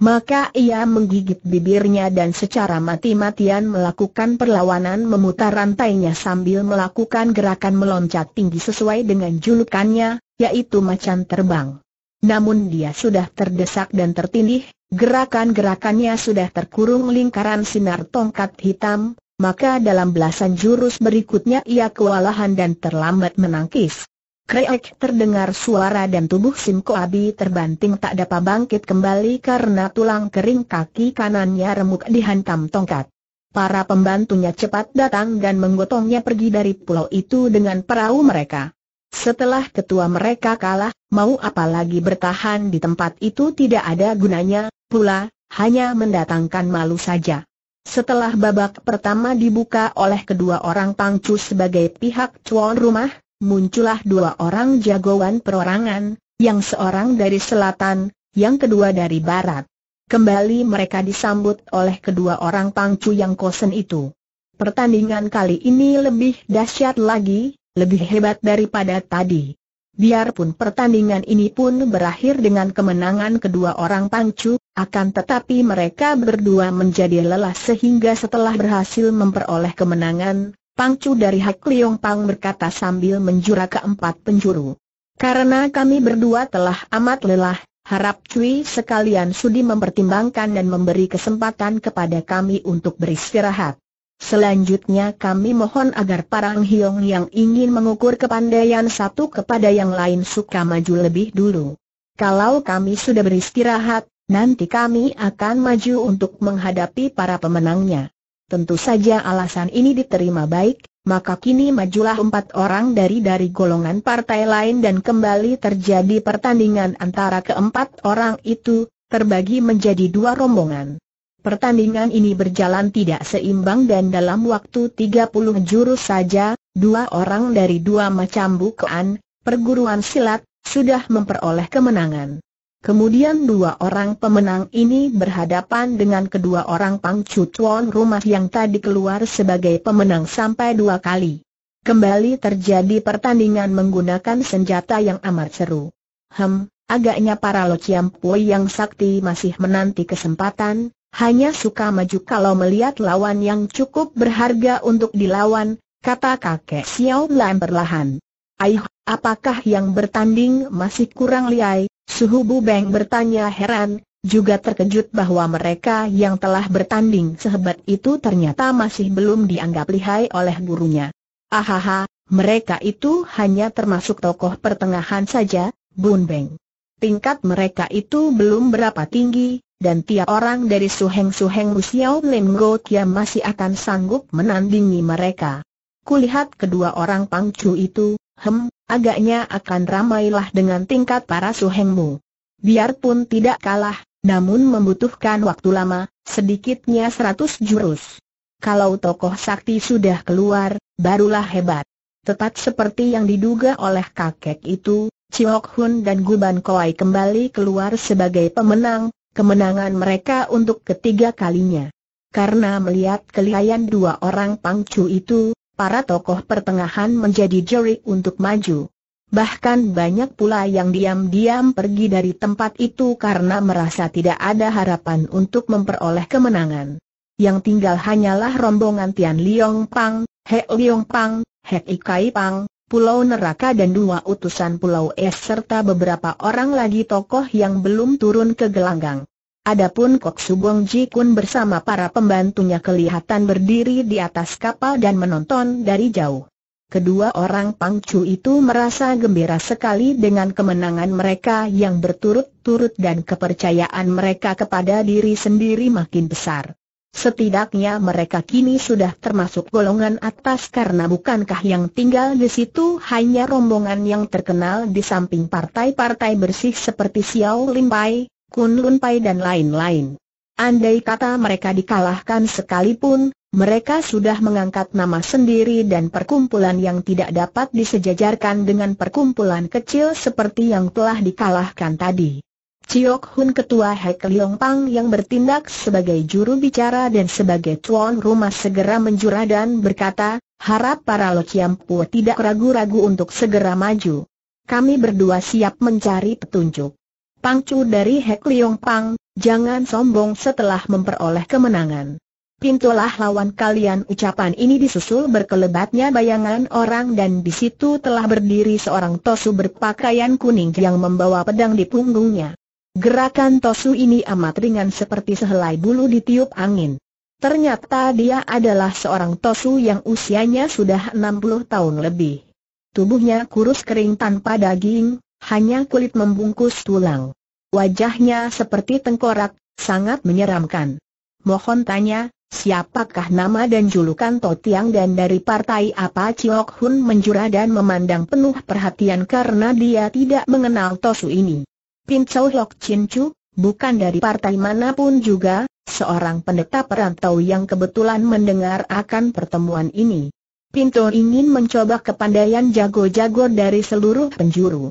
Maka ia menggigit bibirnya dan secara mati-matian melakukan perlawanan memutar rantainya sambil melakukan gerakan meloncat tinggi sesuai dengan julukannya, yaitu macan terbang. Namun dia sudah terdesak dan tertindih, gerakan-gerakannya sudah terkurung lingkaran sinar tongkat hitam, maka dalam belasan jurus berikutnya ia kewalahan dan terlambat menangkis. Kreek terdengar suara dan tubuh Simko Abi terbanting tak dapat bangkit kembali karena tulang kering kaki kanannya remuk dihantam tongkat. Para pembantunya cepat datang dan menggotongnya pergi dari pulau itu dengan perahu mereka. Setelah ketua mereka kalah, mau apalagi bertahan di tempat itu tidak ada gunanya, pula, hanya mendatangkan malu saja. Setelah babak pertama dibuka oleh kedua orang pangcu sebagai pihak cuan rumah, muncullah dua orang jagoan perorangan, yang seorang dari selatan, yang kedua dari barat. Kembali mereka disambut oleh kedua orang pangcu yang kosen itu. Pertandingan kali ini lebih dahsyat lagi, lebih hebat daripada tadi. Biarpun pertandingan ini pun berakhir dengan kemenangan kedua orang pangcu, akan tetapi mereka berdua menjadi lelah sehingga setelah berhasil memperoleh kemenangan, Pangcu dari Hak Liong Pang berkata sambil menjura ke empat penjuru. Karena kami berdua telah amat lelah, harap Cui sekalian sudi mempertimbangkan dan memberi kesempatan kepada kami untuk beristirahat. Selanjutnya kami mohon agar para Hiong yang ingin mengukur kepandaian satu kepada yang lain suka maju lebih dulu. Kalau kami sudah beristirahat, nanti kami akan maju untuk menghadapi para pemenangnya. Tentu saja alasan ini diterima baik, maka kini majulah empat orang dari dari golongan partai lain dan kembali terjadi pertandingan antara keempat orang itu, terbagi menjadi dua rombongan. Pertandingan ini berjalan tidak seimbang dan dalam waktu 30 jurus saja, dua orang dari dua macam bukaan, perguruan silat, sudah memperoleh kemenangan. Kemudian dua orang pemenang ini berhadapan dengan kedua orang pangcu tuan rumah yang tadi keluar sebagai pemenang sampai dua kali. Kembali terjadi pertandingan menggunakan senjata yang amat seru. Hem, agaknya para Pui yang sakti masih menanti kesempatan, hanya suka maju kalau melihat lawan yang cukup berharga untuk dilawan, kata kakek Xiao Lam perlahan. Aih, apakah yang bertanding masih kurang liai, Suhu Bu Beng bertanya heran, juga terkejut bahwa mereka yang telah bertanding sehebat itu ternyata masih belum dianggap lihai oleh gurunya. Ahaha, mereka itu hanya termasuk tokoh pertengahan saja, Bun Beng. Tingkat mereka itu belum berapa tinggi, dan tiap orang dari suheng-suheng Musiao Lim Go Kia masih akan sanggup menandingi mereka. Kulihat kedua orang pangcu itu, hem, agaknya akan ramailah dengan tingkat para suhengmu. Biarpun tidak kalah, namun membutuhkan waktu lama, sedikitnya seratus jurus. Kalau tokoh sakti sudah keluar, barulah hebat. Tepat seperti yang diduga oleh kakek itu, Chiok Hun dan Guban Koi kembali keluar sebagai pemenang, kemenangan mereka untuk ketiga kalinya. Karena melihat kelihayan dua orang pangcu itu, para tokoh pertengahan menjadi juri untuk maju. Bahkan banyak pula yang diam-diam pergi dari tempat itu karena merasa tidak ada harapan untuk memperoleh kemenangan. Yang tinggal hanyalah rombongan Tian Liong Pang, He Liong Pang, He Ikai Pang, Pulau Neraka dan dua utusan Pulau Es serta beberapa orang lagi tokoh yang belum turun ke gelanggang. Adapun Kok Subong Ji Kun bersama para pembantunya kelihatan berdiri di atas kapal dan menonton dari jauh. Kedua orang Pang Chu itu merasa gembira sekali dengan kemenangan mereka yang berturut-turut dan kepercayaan mereka kepada diri sendiri makin besar. Setidaknya mereka kini sudah termasuk golongan atas karena bukankah yang tinggal di situ hanya rombongan yang terkenal di samping partai-partai bersih seperti Xiao Limpai, Lun Pai dan lain-lain. Andai kata mereka dikalahkan sekalipun, mereka sudah mengangkat nama sendiri dan perkumpulan yang tidak dapat disejajarkan dengan perkumpulan kecil seperti yang telah dikalahkan tadi. Ciok Hun Ketua Hek Liong Pang yang bertindak sebagai juru bicara dan sebagai tuan rumah segera menjura dan berkata, harap para Lo Chiam Pua tidak ragu-ragu untuk segera maju. Kami berdua siap mencari petunjuk. Pangcu dari Hek Liong Pang, jangan sombong setelah memperoleh kemenangan. Pintulah lawan kalian ucapan ini disusul berkelebatnya bayangan orang dan di situ telah berdiri seorang tosu berpakaian kuning yang membawa pedang di punggungnya. Gerakan tosu ini amat ringan seperti sehelai bulu ditiup angin. Ternyata dia adalah seorang tosu yang usianya sudah 60 tahun lebih. Tubuhnya kurus kering tanpa daging, hanya kulit membungkus tulang. Wajahnya seperti tengkorak, sangat menyeramkan. Mohon tanya, siapakah nama dan julukan Totiang dan dari partai apa Ciok Hun menjura dan memandang penuh perhatian karena dia tidak mengenal Tosu ini. Pin Chau Hok Chin Chu, bukan dari partai manapun juga, seorang pendeta perantau yang kebetulan mendengar akan pertemuan ini. Pinto ingin mencoba kepandaian jago-jago dari seluruh penjuru.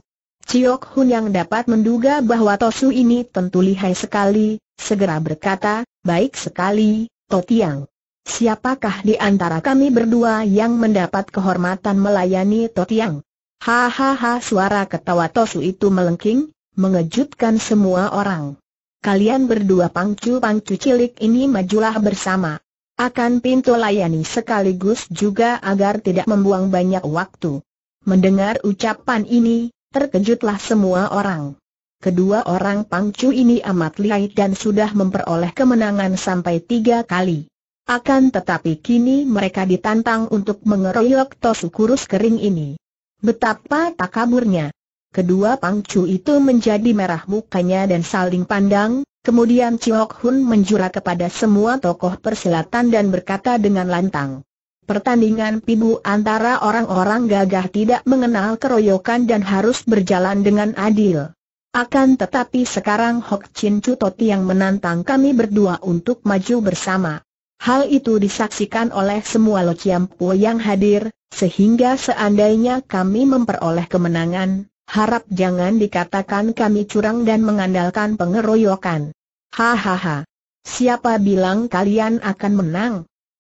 Ciok Hun yang dapat menduga bahwa Tosu ini tentu lihai sekali, segera berkata, baik sekali, Totiang. Siapakah di antara kami berdua yang mendapat kehormatan melayani Totiang? Hahaha suara ketawa Tosu itu melengking, mengejutkan semua orang. Kalian berdua pangcu-pangcu cilik ini majulah bersama. Akan pintu layani sekaligus juga agar tidak membuang banyak waktu. Mendengar ucapan ini, Terkejutlah semua orang. Kedua orang pangcu ini amat lihai dan sudah memperoleh kemenangan sampai tiga kali. Akan tetapi kini mereka ditantang untuk mengeroyok tosu kurus kering ini. Betapa takaburnya. Kedua pangcu itu menjadi merah mukanya dan saling pandang, kemudian Chiok Hun menjura kepada semua tokoh persilatan dan berkata dengan lantang. Pertandingan pibu antara orang-orang gagah tidak mengenal keroyokan dan harus berjalan dengan adil. Akan tetapi sekarang Hok Chin Chu Toti yang menantang kami berdua untuk maju bersama. Hal itu disaksikan oleh semua Lo Chiam Po yang hadir, sehingga seandainya kami memperoleh kemenangan, harap jangan dikatakan kami curang dan mengandalkan pengeroyokan. Hahaha. Siapa bilang kalian akan menang?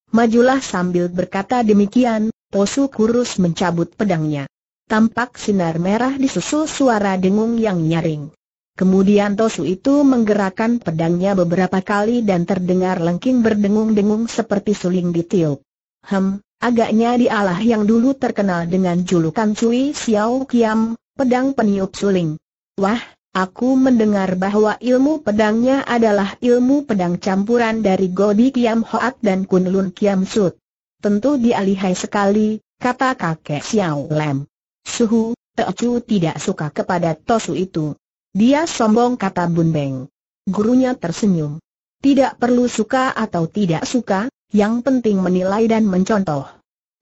Majulah sambil berkata demikian, Posu kurus mencabut pedangnya. Tampak sinar merah disusul suara dengung yang nyaring. Kemudian Tosu itu menggerakkan pedangnya beberapa kali dan terdengar lengking berdengung-dengung seperti suling ditiup. Hem, agaknya dialah yang dulu terkenal dengan julukan Cui Xiao Kiam, pedang peniup suling. Wah, Aku mendengar bahwa ilmu pedangnya adalah ilmu pedang campuran dari Godi Kiam Hoat dan Kunlun Kiam Sut. Tentu dia lihai sekali, kata kakek Xiao Lem. Suhu, Teocu tidak suka kepada Tosu itu. Dia sombong kata Bun Beng. Gurunya tersenyum. Tidak perlu suka atau tidak suka, yang penting menilai dan mencontoh.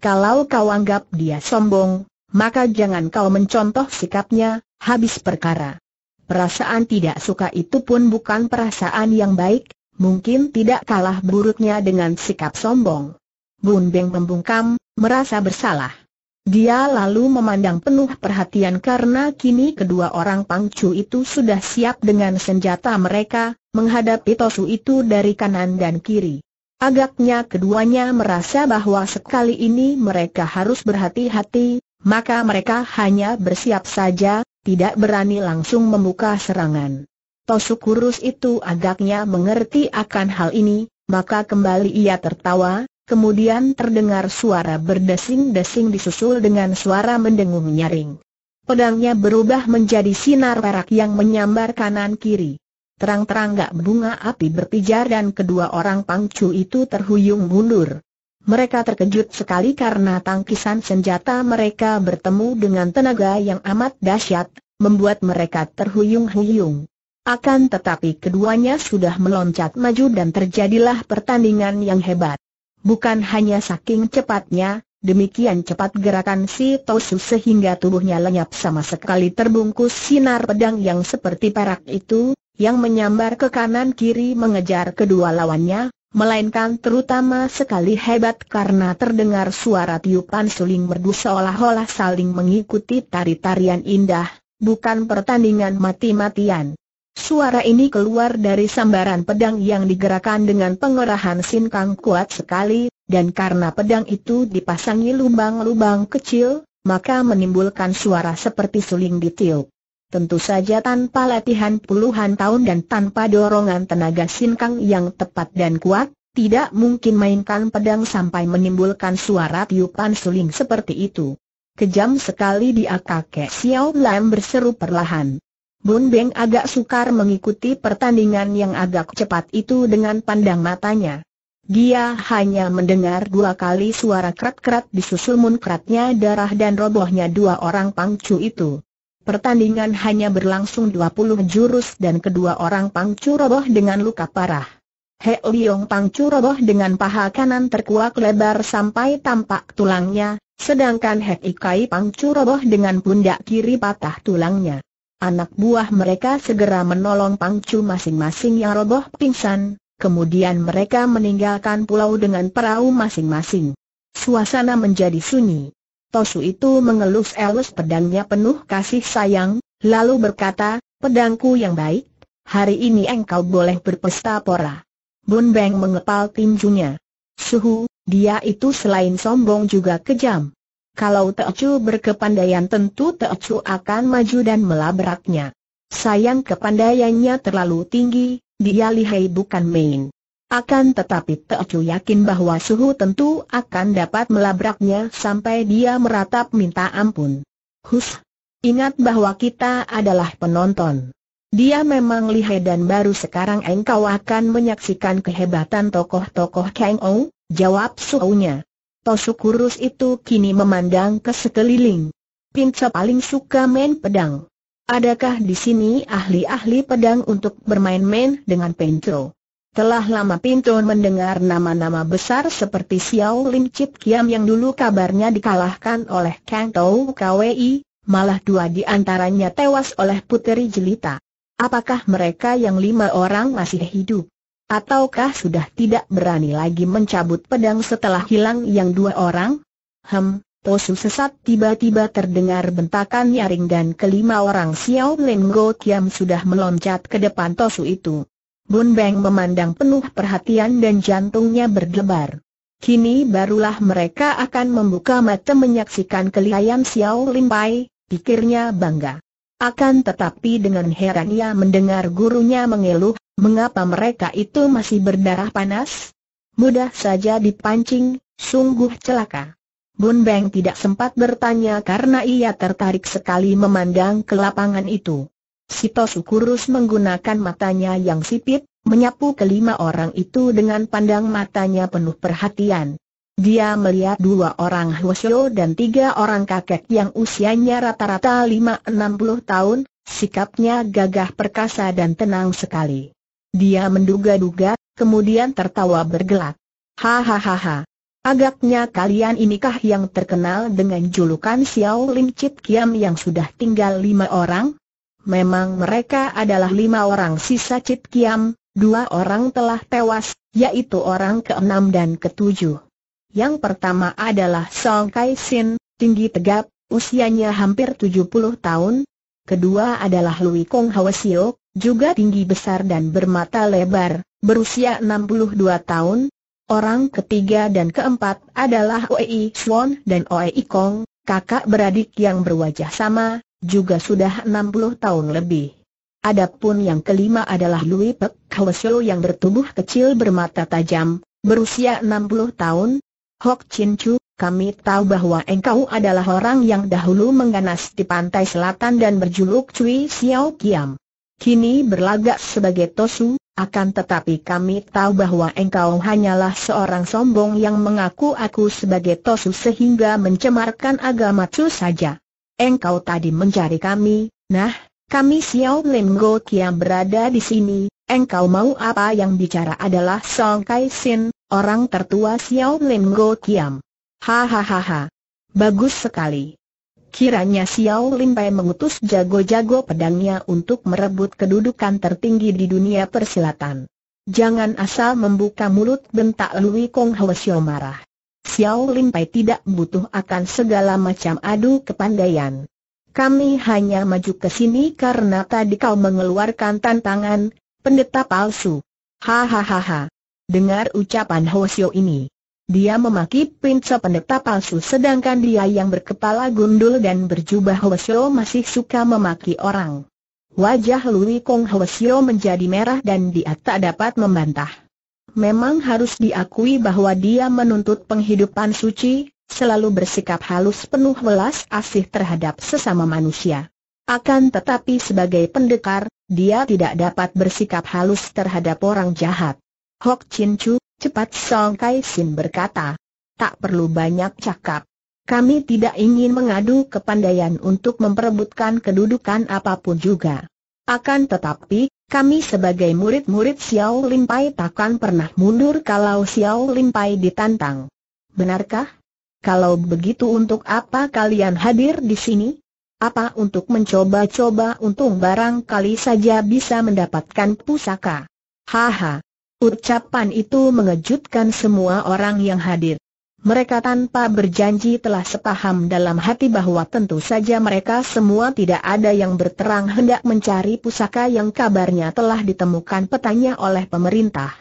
Kalau kau anggap dia sombong, maka jangan kau mencontoh sikapnya, habis perkara. Perasaan tidak suka itu pun bukan perasaan yang baik, mungkin tidak kalah buruknya dengan sikap sombong. Bun Beng membungkam, merasa bersalah. Dia lalu memandang penuh perhatian karena kini kedua orang pangcu itu sudah siap dengan senjata mereka, menghadapi Tosu itu dari kanan dan kiri. Agaknya keduanya merasa bahwa sekali ini mereka harus berhati-hati, maka mereka hanya bersiap saja, tidak berani langsung membuka serangan. Tosuk kurus itu agaknya mengerti akan hal ini, maka kembali ia tertawa, kemudian terdengar suara berdesing-desing disusul dengan suara mendengung nyaring. Pedangnya berubah menjadi sinar perak yang menyambar kanan kiri. Terang-terang gak bunga api berpijar dan kedua orang pangcu itu terhuyung mundur. Mereka terkejut sekali karena tangkisan senjata mereka bertemu dengan tenaga yang amat dahsyat, membuat mereka terhuyung-huyung. Akan tetapi keduanya sudah meloncat maju dan terjadilah pertandingan yang hebat. Bukan hanya saking cepatnya, demikian cepat gerakan si Tosu sehingga tubuhnya lenyap sama sekali terbungkus sinar pedang yang seperti perak itu, yang menyambar ke kanan kiri mengejar kedua lawannya, melainkan terutama sekali hebat karena terdengar suara tiupan suling merdu seolah-olah saling mengikuti tari-tarian indah, bukan pertandingan mati-matian. Suara ini keluar dari sambaran pedang yang digerakkan dengan pengerahan sinkang kuat sekali, dan karena pedang itu dipasangi lubang-lubang kecil, maka menimbulkan suara seperti suling ditiup. Tentu saja tanpa latihan puluhan tahun dan tanpa dorongan tenaga sinkang yang tepat dan kuat, tidak mungkin mainkan pedang sampai menimbulkan suara tiupan suling seperti itu. Kejam sekali dia kakek Xiao Lam berseru perlahan. Bun Beng agak sukar mengikuti pertandingan yang agak cepat itu dengan pandang matanya. Dia hanya mendengar dua kali suara krat-krat disusul munkratnya darah dan robohnya dua orang pangcu itu. Pertandingan hanya berlangsung 20 jurus dan kedua orang pangcu roboh dengan luka parah. He Liong pangcu roboh dengan paha kanan terkuak lebar sampai tampak tulangnya, sedangkan He Ikai pangcu roboh dengan pundak kiri patah tulangnya. Anak buah mereka segera menolong pangcu masing-masing yang roboh pingsan, kemudian mereka meninggalkan pulau dengan perahu masing-masing. Suasana menjadi sunyi. Tosu itu mengelus elus pedangnya penuh kasih sayang, lalu berkata, pedangku yang baik, hari ini engkau boleh berpesta pora. Bun Beng mengepal tinjunya. Suhu, dia itu selain sombong juga kejam. Kalau Teocu berkepandaian tentu Teocu akan maju dan melabraknya. Sayang kepandaiannya terlalu tinggi, dia lihai bukan main. Akan tetapi Teocu yakin bahwa suhu tentu akan dapat melabraknya sampai dia meratap minta ampun. Hus! Ingat bahwa kita adalah penonton. Dia memang lihai dan baru sekarang engkau akan menyaksikan kehebatan tokoh-tokoh Kang Ou, jawab suhunya. Tosu kurus itu kini memandang ke sekeliling. Pinca paling suka main pedang. Adakah di sini ahli-ahli pedang untuk bermain-main dengan Pencro? Telah lama pintu mendengar nama-nama besar seperti Xiao Lim Chip Kiam yang dulu kabarnya dikalahkan oleh Kang Tou Kwi, malah dua di antaranya tewas oleh Puteri Jelita. Apakah mereka yang lima orang masih hidup? Ataukah sudah tidak berani lagi mencabut pedang setelah hilang yang dua orang? Hem, Tosu sesat tiba-tiba terdengar bentakan nyaring dan kelima orang Xiao Lim Go Kiam sudah meloncat ke depan Tosu itu. Bun Beng memandang penuh perhatian dan jantungnya berdebar. Kini barulah mereka akan membuka mata menyaksikan kelihayan Xiao Limpai, pikirnya bangga. Akan tetapi dengan heran ia mendengar gurunya mengeluh, mengapa mereka itu masih berdarah panas? Mudah saja dipancing, sungguh celaka. Bun Beng tidak sempat bertanya karena ia tertarik sekali memandang ke lapangan itu. Sito Sukurus menggunakan matanya yang sipit, menyapu kelima orang itu dengan pandang matanya penuh perhatian. Dia melihat dua orang Hwasyo dan tiga orang kakek yang usianya rata-rata 5-60 tahun, sikapnya gagah perkasa dan tenang sekali. Dia menduga-duga, kemudian tertawa bergelak. Hahaha. Agaknya kalian inikah yang terkenal dengan julukan Xiao Ling Chit Kiam yang sudah tinggal lima orang? memang mereka adalah lima orang sisa Cip Kiam, dua orang telah tewas, yaitu orang keenam dan ketujuh. Yang pertama adalah Song Kai Sin, tinggi tegap, usianya hampir 70 tahun. Kedua adalah Lui Kong Hwasio, juga tinggi besar dan bermata lebar, berusia 62 tahun. Orang ketiga dan keempat adalah Oei Swan dan Oei Kong, kakak beradik yang berwajah sama, juga sudah 60 tahun lebih. Adapun yang kelima adalah Louis Pek Hwasyo yang bertubuh kecil bermata tajam, berusia 60 tahun. Hok Chin Chu, kami tahu bahwa engkau adalah orang yang dahulu mengganas di pantai selatan dan berjuluk Cui Xiao Kiam. Kini berlagak sebagai Tosu, akan tetapi kami tahu bahwa engkau hanyalah seorang sombong yang mengaku aku sebagai Tosu sehingga mencemarkan agama Chu saja engkau tadi mencari kami, nah, kami Xiao Lim Go Kiam berada di sini, engkau mau apa yang bicara adalah Song Kai Sin, orang tertua Xiao Lim Go Kiam. Hahaha. Bagus sekali. Kiranya Xiao Lim Pai mengutus jago-jago pedangnya untuk merebut kedudukan tertinggi di dunia persilatan. Jangan asal membuka mulut bentak Lui Kong Hwasyo marah. Xiao Lin Pai tidak butuh akan segala macam adu kepandaian. Kami hanya maju ke sini karena tadi kau mengeluarkan tantangan, pendeta palsu. Hahaha. Dengar ucapan Xiao ini. Dia memaki pinca pendeta palsu sedangkan dia yang berkepala gundul dan berjubah Xiao masih suka memaki orang. Wajah Lui Kong Xiao menjadi merah dan dia tak dapat membantah memang harus diakui bahwa dia menuntut penghidupan suci, selalu bersikap halus penuh welas asih terhadap sesama manusia. Akan tetapi sebagai pendekar, dia tidak dapat bersikap halus terhadap orang jahat. Hok Chin Chu, cepat Song Kai Sin berkata. Tak perlu banyak cakap. Kami tidak ingin mengadu kepandaian untuk memperebutkan kedudukan apapun juga. Akan tetapi, kami sebagai murid-murid Xiao Limpai takkan pernah mundur kalau Xiao Limpai ditantang. Benarkah? Kalau begitu untuk apa kalian hadir di sini? Apa untuk mencoba-coba untung barangkali saja bisa mendapatkan pusaka? Haha. Ucapan itu mengejutkan semua orang yang hadir mereka tanpa berjanji telah sepaham dalam hati bahwa tentu saja mereka semua tidak ada yang berterang hendak mencari pusaka yang kabarnya telah ditemukan petanya oleh pemerintah.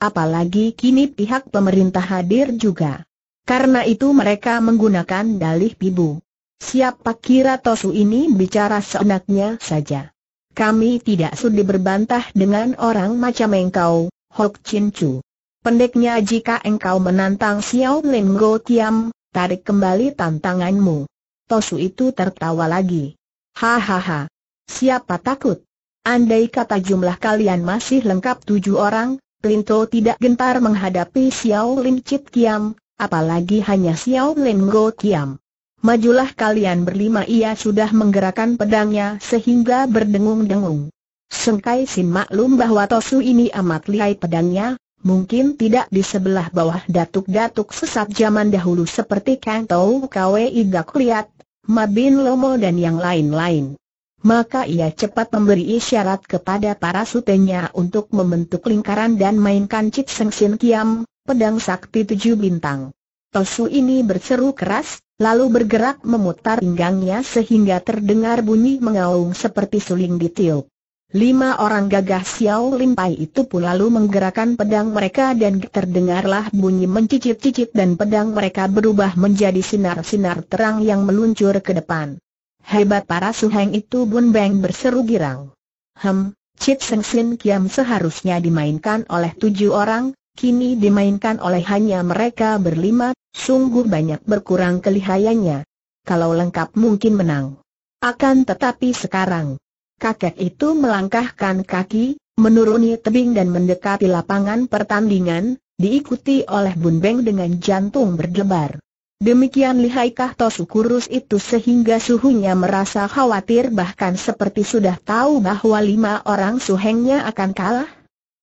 Apalagi kini pihak pemerintah hadir juga. Karena itu mereka menggunakan dalih pibu. Siapa kira Tosu ini bicara seenaknya saja. Kami tidak sudi berbantah dengan orang macam engkau, Hok Chin Chu. Pendeknya jika engkau menantang Xiao Lin Go Tiam, tarik kembali tantanganmu. Tosu itu tertawa lagi. Hahaha. Siapa takut? Andai kata jumlah kalian masih lengkap tujuh orang, Plinto tidak gentar menghadapi Xiao Lin Chit Kiam, apalagi hanya Xiao Lin Go Kiam. Majulah kalian berlima ia sudah menggerakkan pedangnya sehingga berdengung-dengung. Sengkai Sin maklum bahwa Tosu ini amat lihai pedangnya, Mungkin tidak di sebelah bawah datuk-datuk sesat zaman dahulu seperti Kang Tau Kwe Igak Liat, Mabin Lomo dan yang lain-lain. Maka ia cepat memberi isyarat kepada para sutenya untuk membentuk lingkaran dan mainkan Cip Seng Sin Kiam, pedang sakti tujuh bintang. Tosu ini berseru keras, lalu bergerak memutar pinggangnya sehingga terdengar bunyi mengaung seperti suling ditiup. Lima orang gagah Xiao Limpai itu pun lalu menggerakkan pedang mereka dan terdengarlah bunyi mencicit-cicit dan pedang mereka berubah menjadi sinar-sinar terang yang meluncur ke depan. Hebat para suheng itu Bun Beng berseru girang. Hem, Chit Seng Sin Kiam seharusnya dimainkan oleh tujuh orang, kini dimainkan oleh hanya mereka berlima, sungguh banyak berkurang kelihayanya. Kalau lengkap mungkin menang. Akan tetapi sekarang, kakek itu melangkahkan kaki, menuruni tebing dan mendekati lapangan pertandingan, diikuti oleh Bun Beng dengan jantung berdebar. Demikian lihaikah Tosu kurus itu sehingga suhunya merasa khawatir bahkan seperti sudah tahu bahwa lima orang suhengnya akan kalah?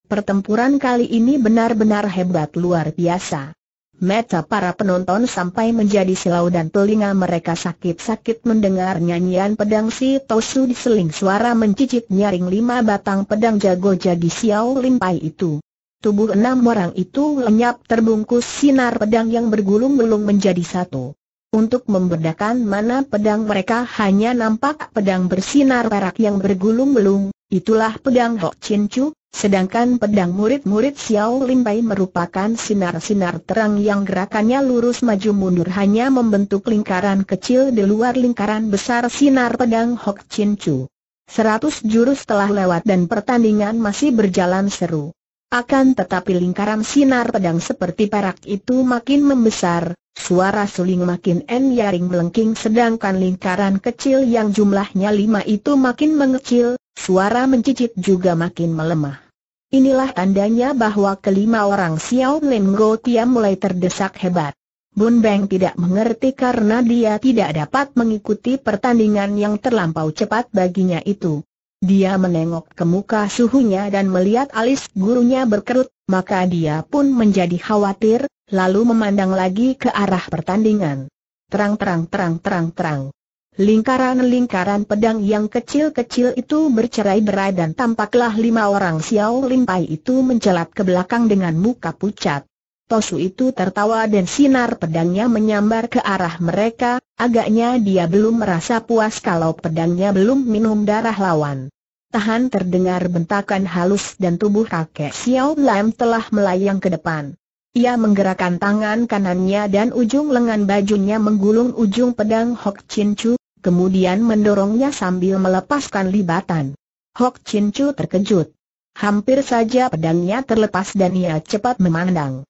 Pertempuran kali ini benar-benar hebat luar biasa. Mata para penonton sampai menjadi silau dan telinga mereka sakit-sakit mendengar nyanyian pedang si Tosu diseling suara mencicit nyaring lima batang pedang jago jadi Xiao Limpai itu. Tubuh enam orang itu lenyap terbungkus sinar pedang yang bergulung-gulung menjadi satu. Untuk membedakan mana pedang mereka hanya nampak pedang bersinar perak yang bergulung-gulung, itulah pedang Hok Chin Chuk. Sedangkan pedang murid-murid Xiao Limpai merupakan sinar-sinar terang yang gerakannya lurus maju mundur hanya membentuk lingkaran kecil di luar lingkaran besar sinar pedang Hok Chin Chu. Seratus jurus telah lewat dan pertandingan masih berjalan seru. Akan tetapi lingkaran sinar pedang seperti perak itu makin membesar, Suara suling makin enyaring melengking sedangkan lingkaran kecil yang jumlahnya lima itu makin mengecil, suara mencicit juga makin melemah. Inilah tandanya bahwa kelima orang Xiao Lin Go mulai terdesak hebat. Bun Beng tidak mengerti karena dia tidak dapat mengikuti pertandingan yang terlampau cepat baginya itu. Dia menengok ke muka suhunya dan melihat alis gurunya berkerut, maka dia pun menjadi khawatir, lalu memandang lagi ke arah pertandingan. Terang-terang-terang-terang-terang. Lingkaran-lingkaran pedang yang kecil-kecil itu bercerai-berai dan tampaklah lima orang Xiao Limpai itu mencelat ke belakang dengan muka pucat. Tosu itu tertawa dan sinar pedangnya menyambar ke arah mereka, agaknya dia belum merasa puas kalau pedangnya belum minum darah lawan. Tahan terdengar bentakan halus dan tubuh kakek Xiao Lam telah melayang ke depan. Ia menggerakkan tangan kanannya dan ujung lengan bajunya menggulung ujung pedang Hok Chin Chu, kemudian mendorongnya sambil melepaskan libatan. Hok Chin Chu terkejut. Hampir saja pedangnya terlepas dan ia cepat memandang.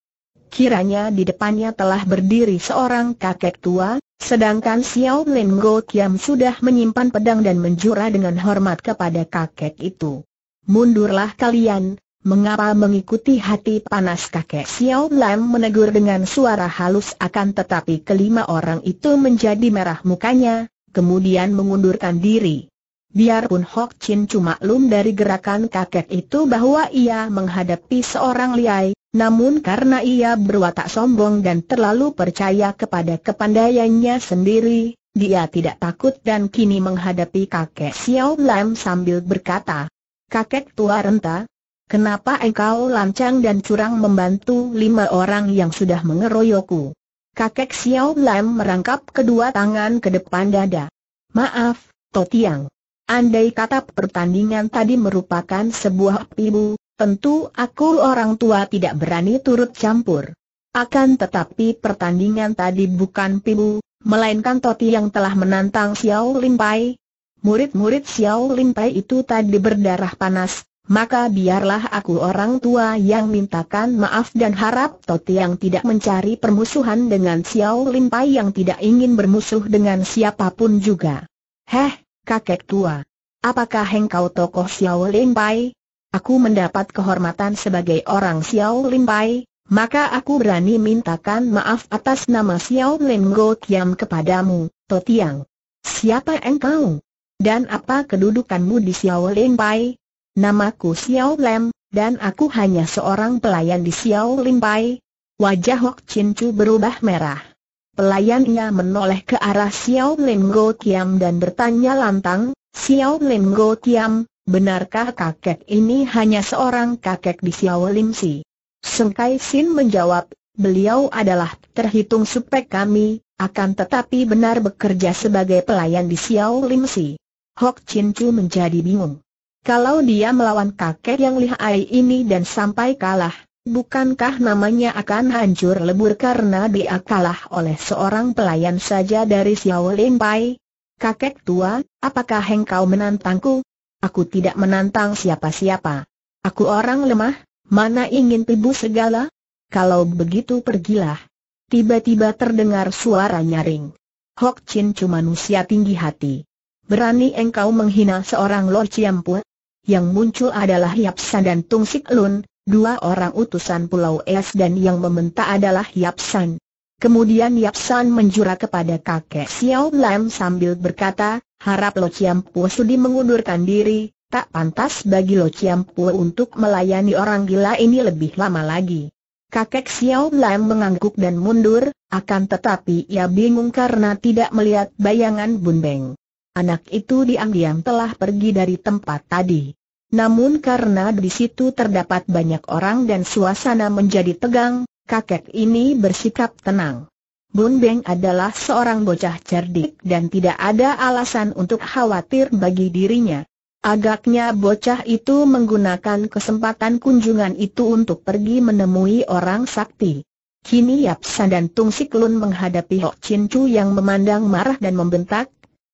Kiranya di depannya telah berdiri seorang kakek tua, sedangkan Xiao Lin Go Kiam sudah menyimpan pedang dan menjura dengan hormat kepada kakek itu. Mundurlah kalian, Mengapa mengikuti hati panas kakek Xiao Lam menegur dengan suara halus akan tetapi kelima orang itu menjadi merah mukanya, kemudian mengundurkan diri. Biarpun Hok Chin cuma lum dari gerakan kakek itu bahwa ia menghadapi seorang liai, namun karena ia berwatak sombong dan terlalu percaya kepada kepandaiannya sendiri, dia tidak takut dan kini menghadapi kakek Xiao Lam sambil berkata, Kakek tua renta, Kenapa engkau lancang dan curang membantu lima orang yang sudah mengeroyokku? Kakek Xiao Lam merangkap kedua tangan ke depan dada. Maaf, Totiang. Andai kata pertandingan tadi merupakan sebuah pibu, tentu aku orang tua tidak berani turut campur. Akan tetapi pertandingan tadi bukan pibu, melainkan Toti yang telah menantang Xiao Lim Pai. Murid-murid Xiao Lim Pai itu tadi berdarah panas, maka biarlah aku orang tua yang mintakan maaf dan harap Toti yang tidak mencari permusuhan dengan Xiao Lin Pai yang tidak ingin bermusuh dengan siapapun juga. Heh, kakek tua. Apakah engkau tokoh Xiao Lin Pai? Aku mendapat kehormatan sebagai orang Xiao Lin Pai, maka aku berani mintakan maaf atas nama Xiao Lin Go Kiam kepadamu, Totiang. Siapa engkau? Dan apa kedudukanmu di Xiao Lin Pai? Namaku Xiao Lem, dan aku hanya seorang pelayan di Xiao Limpai. Wajah Hok Chin Chu berubah merah. Pelayannya menoleh ke arah Xiao Lim Go Kiam dan bertanya lantang, Xiao Lim Go Kiam, benarkah kakek ini hanya seorang kakek di Xiao Lim Si? Kai Sin menjawab, beliau adalah terhitung supek kami, akan tetapi benar bekerja sebagai pelayan di Xiao Lim Si. Hok Chin Chu menjadi bingung. Kalau dia melawan kakek yang lihai ini dan sampai kalah, bukankah namanya akan hancur lebur karena dia kalah oleh seorang pelayan saja dari Xiao Lin Pai? Kakek tua, apakah engkau menantangku? Aku tidak menantang siapa-siapa. Aku orang lemah, mana ingin tibu segala? Kalau begitu pergilah. Tiba-tiba terdengar suara nyaring. Hok Chin cuma manusia tinggi hati. Berani engkau menghina seorang Lord Ciampu? yang muncul adalah Yap San dan Tung Sik Lun, dua orang utusan Pulau Es dan yang membentak adalah Yap San. Kemudian Yap San menjura kepada kakek Xiao Lam sambil berkata, harap Lo Chiam Pu sudi mengundurkan diri, tak pantas bagi Lo Chiam Pu untuk melayani orang gila ini lebih lama lagi. Kakek Xiao Lam mengangguk dan mundur, akan tetapi ia bingung karena tidak melihat bayangan Bun Beng anak itu diam-diam telah pergi dari tempat tadi. Namun karena di situ terdapat banyak orang dan suasana menjadi tegang, kakek ini bersikap tenang. Bun Beng adalah seorang bocah cerdik dan tidak ada alasan untuk khawatir bagi dirinya. Agaknya bocah itu menggunakan kesempatan kunjungan itu untuk pergi menemui orang sakti. Kini Yapsan dan Tung Siklun menghadapi Hok Chin Chu yang memandang marah dan membentak,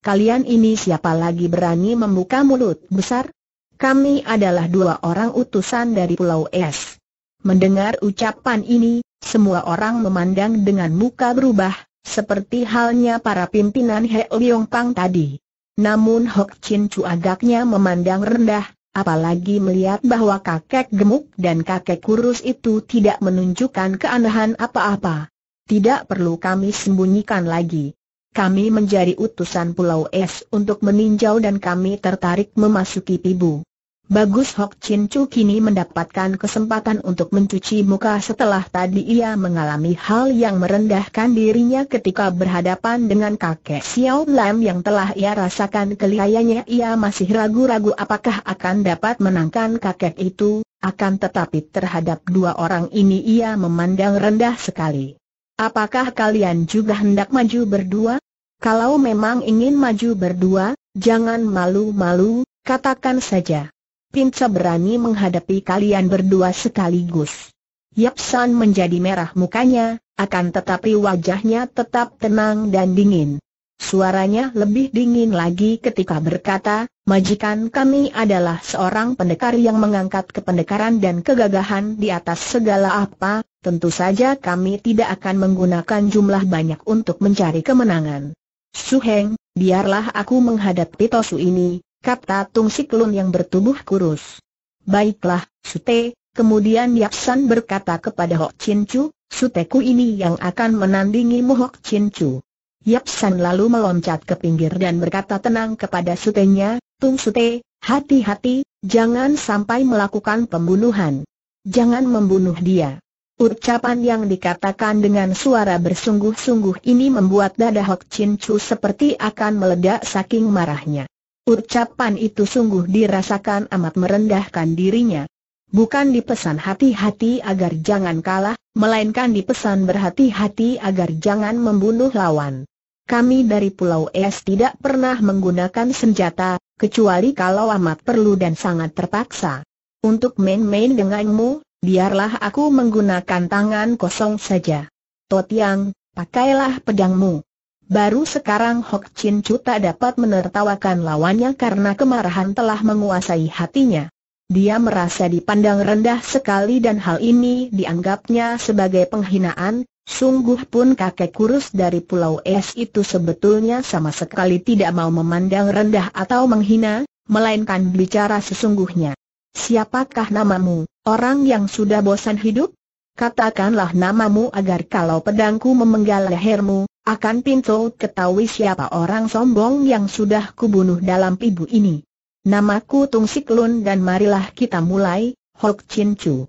kalian ini siapa lagi berani membuka mulut besar? Kami adalah dua orang utusan dari Pulau Es. Mendengar ucapan ini, semua orang memandang dengan muka berubah, seperti halnya para pimpinan He Leong Pang tadi. Namun Hok Chin Chu agaknya memandang rendah, apalagi melihat bahwa kakek gemuk dan kakek kurus itu tidak menunjukkan keanehan apa-apa. Tidak perlu kami sembunyikan lagi kami menjadi utusan Pulau Es untuk meninjau dan kami tertarik memasuki Pibu. Bagus Hock Chin Chu kini mendapatkan kesempatan untuk mencuci muka setelah tadi ia mengalami hal yang merendahkan dirinya ketika berhadapan dengan kakek Xiao Lam yang telah ia rasakan kelihayanya ia masih ragu-ragu apakah akan dapat menangkan kakek itu, akan tetapi terhadap dua orang ini ia memandang rendah sekali. Apakah kalian juga hendak maju berdua? Kalau memang ingin maju berdua, jangan malu-malu, katakan saja. Pinca berani menghadapi kalian berdua sekaligus. Yapsan menjadi merah mukanya, akan tetapi wajahnya tetap tenang dan dingin. Suaranya lebih dingin lagi ketika berkata, Majikan kami adalah seorang pendekar yang mengangkat kependekaran dan kegagahan di atas segala apa, tentu saja kami tidak akan menggunakan jumlah banyak untuk mencari kemenangan. Suheng, biarlah aku menghadapi Tosu ini, kata Tung Siklun yang bertubuh kurus. Baiklah, Sute, kemudian Yapsan berkata kepada Hok Chin Chu, Suteku ini yang akan menandingi Hok Chin Chu. Yap San lalu meloncat ke pinggir dan berkata tenang kepada sutenya, Tung Sute, hati-hati, jangan sampai melakukan pembunuhan. Jangan membunuh dia. Ucapan yang dikatakan dengan suara bersungguh-sungguh ini membuat dada Hok Chin Chu seperti akan meledak saking marahnya. Ucapan itu sungguh dirasakan amat merendahkan dirinya. Bukan dipesan hati-hati agar jangan kalah, melainkan dipesan berhati-hati agar jangan membunuh lawan kami dari Pulau Es tidak pernah menggunakan senjata, kecuali kalau amat perlu dan sangat terpaksa. Untuk main-main denganmu, biarlah aku menggunakan tangan kosong saja. Totiang, pakailah pedangmu. Baru sekarang Hok Chin Chu tak dapat menertawakan lawannya karena kemarahan telah menguasai hatinya. Dia merasa dipandang rendah sekali dan hal ini dianggapnya sebagai penghinaan, Sungguh pun kakek kurus dari Pulau Es itu sebetulnya sama sekali tidak mau memandang rendah atau menghina, melainkan bicara sesungguhnya. Siapakah namamu, orang yang sudah bosan hidup? Katakanlah namamu agar kalau pedangku memenggal lehermu, akan pintu ketahui siapa orang sombong yang sudah kubunuh dalam pibu ini. Namaku Tung Siklun dan marilah kita mulai, Hok Chin Chu.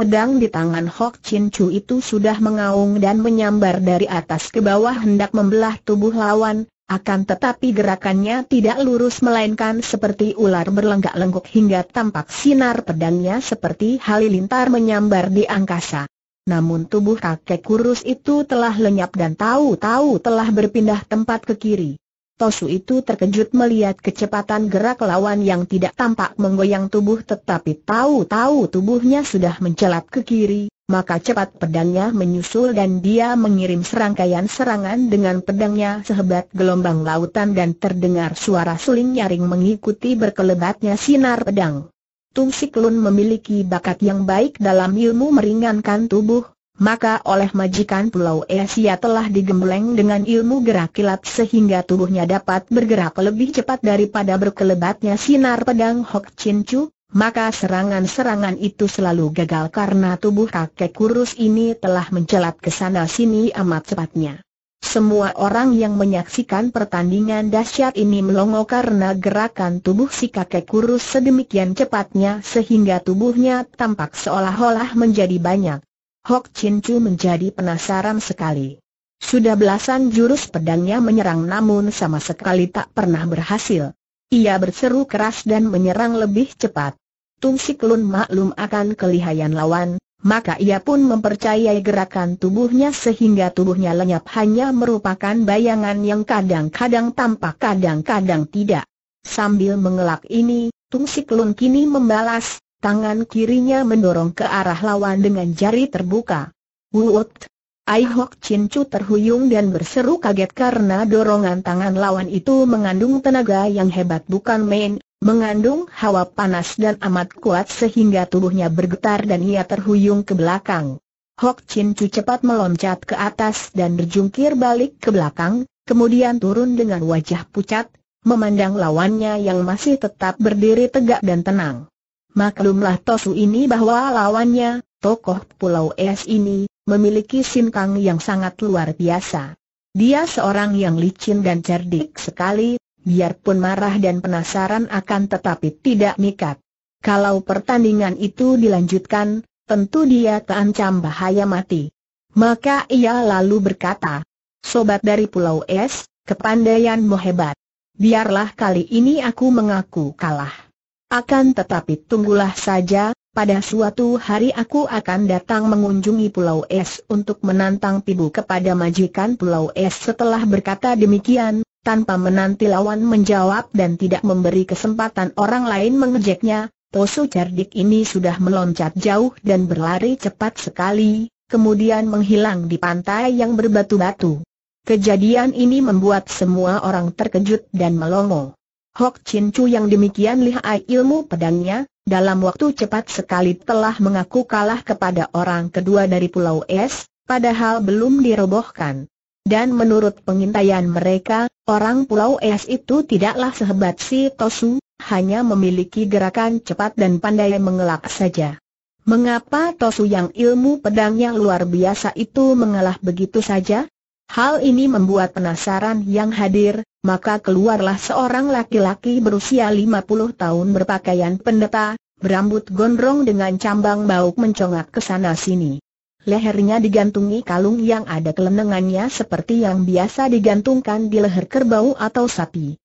Pedang di tangan Hok Chin Chu itu sudah mengaung dan menyambar dari atas ke bawah hendak membelah tubuh lawan, akan tetapi gerakannya tidak lurus melainkan seperti ular berlenggak lengkuk hingga tampak sinar pedangnya seperti halilintar menyambar di angkasa. Namun tubuh kakek kurus itu telah lenyap dan tahu-tahu telah berpindah tempat ke kiri. Tosu itu terkejut melihat kecepatan gerak lawan yang tidak tampak menggoyang tubuh tetapi tahu-tahu tubuhnya sudah mencelat ke kiri, maka cepat pedangnya menyusul dan dia mengirim serangkaian serangan dengan pedangnya sehebat gelombang lautan dan terdengar suara suling nyaring mengikuti berkelebatnya sinar pedang. Tung Siklun memiliki bakat yang baik dalam ilmu meringankan tubuh, maka oleh majikan Pulau Asia telah digembleng dengan ilmu gerak kilat sehingga tubuhnya dapat bergerak lebih cepat daripada berkelebatnya sinar pedang Hok Chin Chu, maka serangan-serangan itu selalu gagal karena tubuh kakek kurus ini telah mencelat ke sana sini amat cepatnya. Semua orang yang menyaksikan pertandingan dahsyat ini melongo karena gerakan tubuh si kakek kurus sedemikian cepatnya sehingga tubuhnya tampak seolah-olah menjadi banyak. Hok Chin Chu menjadi penasaran sekali. Sudah belasan jurus pedangnya menyerang namun sama sekali tak pernah berhasil. Ia berseru keras dan menyerang lebih cepat. Tung Sik Lun maklum akan kelihayan lawan, maka ia pun mempercayai gerakan tubuhnya sehingga tubuhnya lenyap hanya merupakan bayangan yang kadang-kadang tampak kadang-kadang tidak. Sambil mengelak ini, Tung Sik Lun kini membalas, Tangan kirinya mendorong ke arah lawan dengan jari terbuka. Wuot! Ai Hok Chin Chu terhuyung dan berseru kaget karena dorongan tangan lawan itu mengandung tenaga yang hebat bukan main, mengandung hawa panas dan amat kuat sehingga tubuhnya bergetar dan ia terhuyung ke belakang. Hok Chin Chu cepat meloncat ke atas dan berjungkir balik ke belakang, kemudian turun dengan wajah pucat, memandang lawannya yang masih tetap berdiri tegak dan tenang. Maklumlah Tosu ini bahwa lawannya, tokoh Pulau Es ini, memiliki sinkang yang sangat luar biasa. Dia seorang yang licin dan cerdik sekali, biarpun marah dan penasaran akan tetapi tidak mikat. Kalau pertandingan itu dilanjutkan, tentu dia terancam bahaya mati. Maka ia lalu berkata, Sobat dari Pulau Es, kepandaianmu hebat. Biarlah kali ini aku mengaku kalah. Akan tetapi tunggulah saja, pada suatu hari aku akan datang mengunjungi Pulau Es untuk menantang pibu kepada majikan Pulau Es setelah berkata demikian, tanpa menanti lawan menjawab dan tidak memberi kesempatan orang lain mengejeknya, Tosu cerdik ini sudah meloncat jauh dan berlari cepat sekali, kemudian menghilang di pantai yang berbatu-batu. Kejadian ini membuat semua orang terkejut dan melongo. Hok Chin Chu yang demikian lihai ilmu pedangnya, dalam waktu cepat sekali telah mengaku kalah kepada orang kedua dari Pulau Es, padahal belum dirobohkan. Dan menurut pengintaian mereka, orang Pulau Es itu tidaklah sehebat si Tosu, hanya memiliki gerakan cepat dan pandai mengelak saja. Mengapa Tosu yang ilmu pedangnya luar biasa itu mengalah begitu saja? Hal ini membuat penasaran yang hadir, maka keluarlah seorang laki-laki berusia 50 tahun berpakaian pendeta, berambut gondrong dengan cambang bauk mencongak ke sana sini. Lehernya digantungi kalung yang ada kelenengannya seperti yang biasa digantungkan di leher kerbau atau sapi.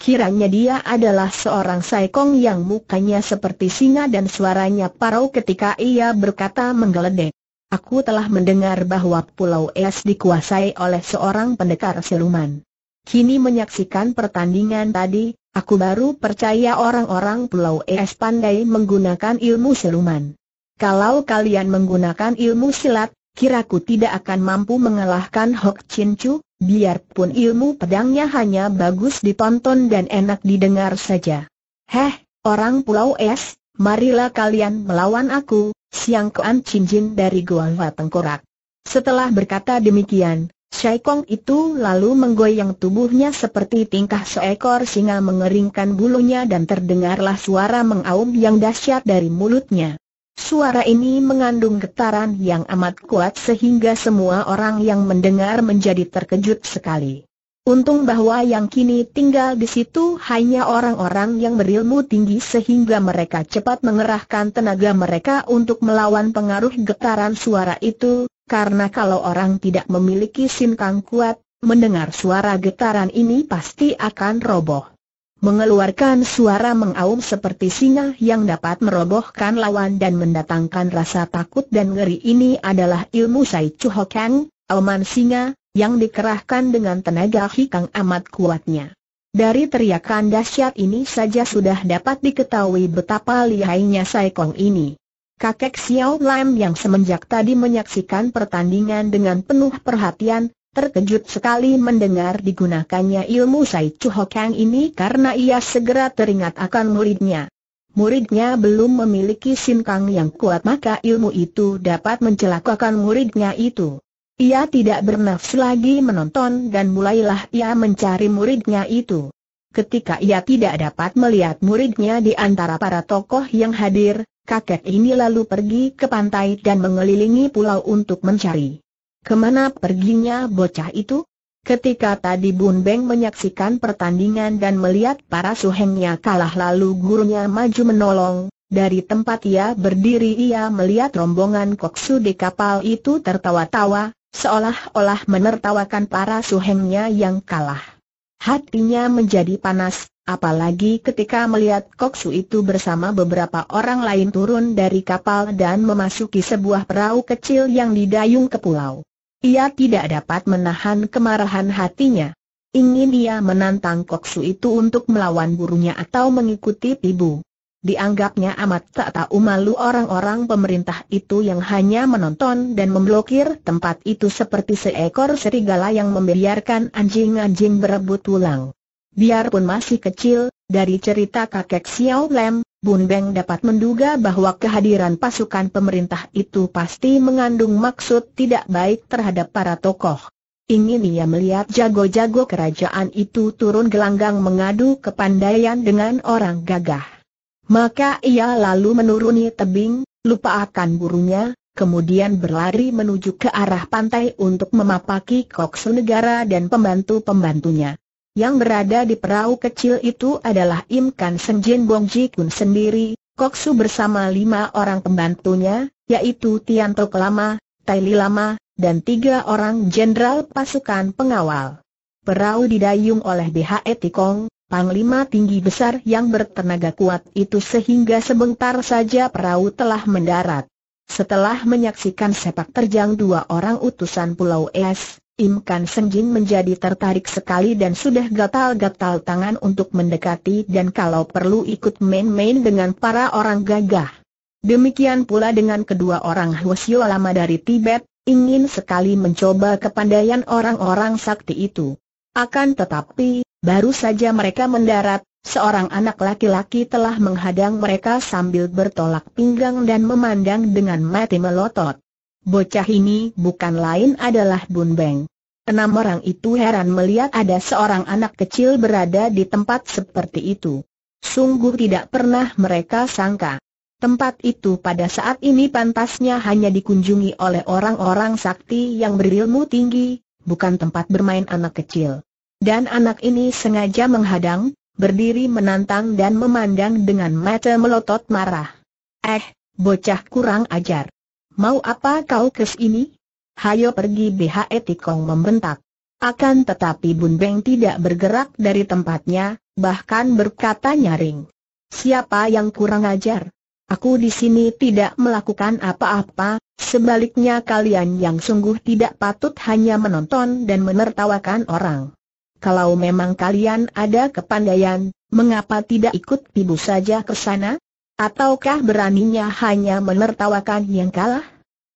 Kiranya dia adalah seorang saikong yang mukanya seperti singa dan suaranya parau ketika ia berkata menggeledek. Aku telah mendengar bahwa Pulau Es dikuasai oleh seorang pendekar siluman. Kini menyaksikan pertandingan tadi, aku baru percaya orang-orang Pulau Es pandai menggunakan ilmu siluman. Kalau kalian menggunakan ilmu silat, kiraku tidak akan mampu mengalahkan Hok Chin Chu, biarpun ilmu pedangnya hanya bagus ditonton dan enak didengar saja. Heh, orang Pulau Es, marilah kalian melawan aku, Siang Kuan Chin dari Gua Tengkorak. Setelah berkata demikian, Kong itu lalu menggoyang tubuhnya seperti tingkah seekor singa mengeringkan bulunya dan terdengarlah suara mengaum yang dahsyat dari mulutnya. Suara ini mengandung getaran yang amat kuat sehingga semua orang yang mendengar menjadi terkejut sekali. Untung bahwa yang kini tinggal di situ hanya orang-orang yang berilmu tinggi sehingga mereka cepat mengerahkan tenaga mereka untuk melawan pengaruh getaran suara itu, karena kalau orang tidak memiliki sinkang kuat, mendengar suara getaran ini pasti akan roboh. Mengeluarkan suara mengaum seperti singa yang dapat merobohkan lawan dan mendatangkan rasa takut dan ngeri ini adalah ilmu Sai Chu Ho auman singa, yang dikerahkan dengan tenaga hikang amat kuatnya. Dari teriakan dahsyat ini saja sudah dapat diketahui betapa lihainya Saikong ini. Kakek Xiao Lam yang semenjak tadi menyaksikan pertandingan dengan penuh perhatian, terkejut sekali mendengar digunakannya ilmu Sai Chu Kang ini karena ia segera teringat akan muridnya. Muridnya belum memiliki sinkang yang kuat maka ilmu itu dapat mencelakakan muridnya itu. Ia tidak bernafsu lagi menonton dan mulailah ia mencari muridnya itu. Ketika ia tidak dapat melihat muridnya di antara para tokoh yang hadir, kakek ini lalu pergi ke pantai dan mengelilingi pulau untuk mencari. Kemana perginya bocah itu? Ketika tadi Bun Beng menyaksikan pertandingan dan melihat para suhengnya kalah lalu gurunya maju menolong, dari tempat ia berdiri ia melihat rombongan koksu di kapal itu tertawa-tawa, Seolah-olah menertawakan para suhengnya yang kalah. Hatinya menjadi panas, apalagi ketika melihat Koksu itu bersama beberapa orang lain turun dari kapal dan memasuki sebuah perahu kecil yang didayung ke pulau. Ia tidak dapat menahan kemarahan hatinya. Ingin ia menantang Koksu itu untuk melawan burunya atau mengikuti Pibu. Dianggapnya amat tak tahu malu orang-orang pemerintah itu yang hanya menonton dan memblokir tempat itu seperti seekor serigala yang membiarkan anjing-anjing berebut tulang. Biarpun masih kecil, dari cerita kakek Xiao Lem, Bun Beng dapat menduga bahwa kehadiran pasukan pemerintah itu pasti mengandung maksud tidak baik terhadap para tokoh. Ingin ia melihat jago-jago kerajaan itu turun gelanggang mengadu kepandaian dengan orang gagah. Maka ia lalu menuruni tebing, lupa akan burunya, kemudian berlari menuju ke arah pantai untuk memapaki koksu negara dan pembantu-pembantunya. Yang berada di perahu kecil itu adalah Im Kan Senjin Bong Ji Kun sendiri, koksu bersama lima orang pembantunya, yaitu Tian Tok Lama, Tai Li Lama, dan tiga orang jenderal pasukan pengawal. Perahu didayung oleh BHE Tikong, Panglima tinggi besar yang bertenaga kuat itu sehingga sebentar saja perahu telah mendarat. Setelah menyaksikan sepak terjang dua orang utusan Pulau Es, Im Kan Jin menjadi tertarik sekali dan sudah gatal-gatal tangan untuk mendekati dan kalau perlu ikut main-main dengan para orang gagah. Demikian pula dengan kedua orang Hwasyo lama dari Tibet, ingin sekali mencoba kepandaian orang-orang sakti itu. Akan tetapi, Baru saja mereka mendarat, seorang anak laki-laki telah menghadang mereka sambil bertolak pinggang dan memandang dengan mati melotot. Bocah ini bukan lain adalah Bun Beng. Enam orang itu heran melihat ada seorang anak kecil berada di tempat seperti itu. Sungguh tidak pernah mereka sangka. Tempat itu pada saat ini pantasnya hanya dikunjungi oleh orang-orang sakti yang berilmu tinggi, bukan tempat bermain anak kecil. Dan anak ini sengaja menghadang, berdiri menantang dan memandang dengan mata melotot marah. Eh, bocah kurang ajar. Mau apa kau kes ini? Hayo pergi BHE Tikong membentak. Akan tetapi Bun Beng tidak bergerak dari tempatnya, bahkan berkata nyaring. Siapa yang kurang ajar? Aku di sini tidak melakukan apa-apa, sebaliknya kalian yang sungguh tidak patut hanya menonton dan menertawakan orang kalau memang kalian ada kepandaian, mengapa tidak ikut ibu saja ke sana? Ataukah beraninya hanya menertawakan yang kalah?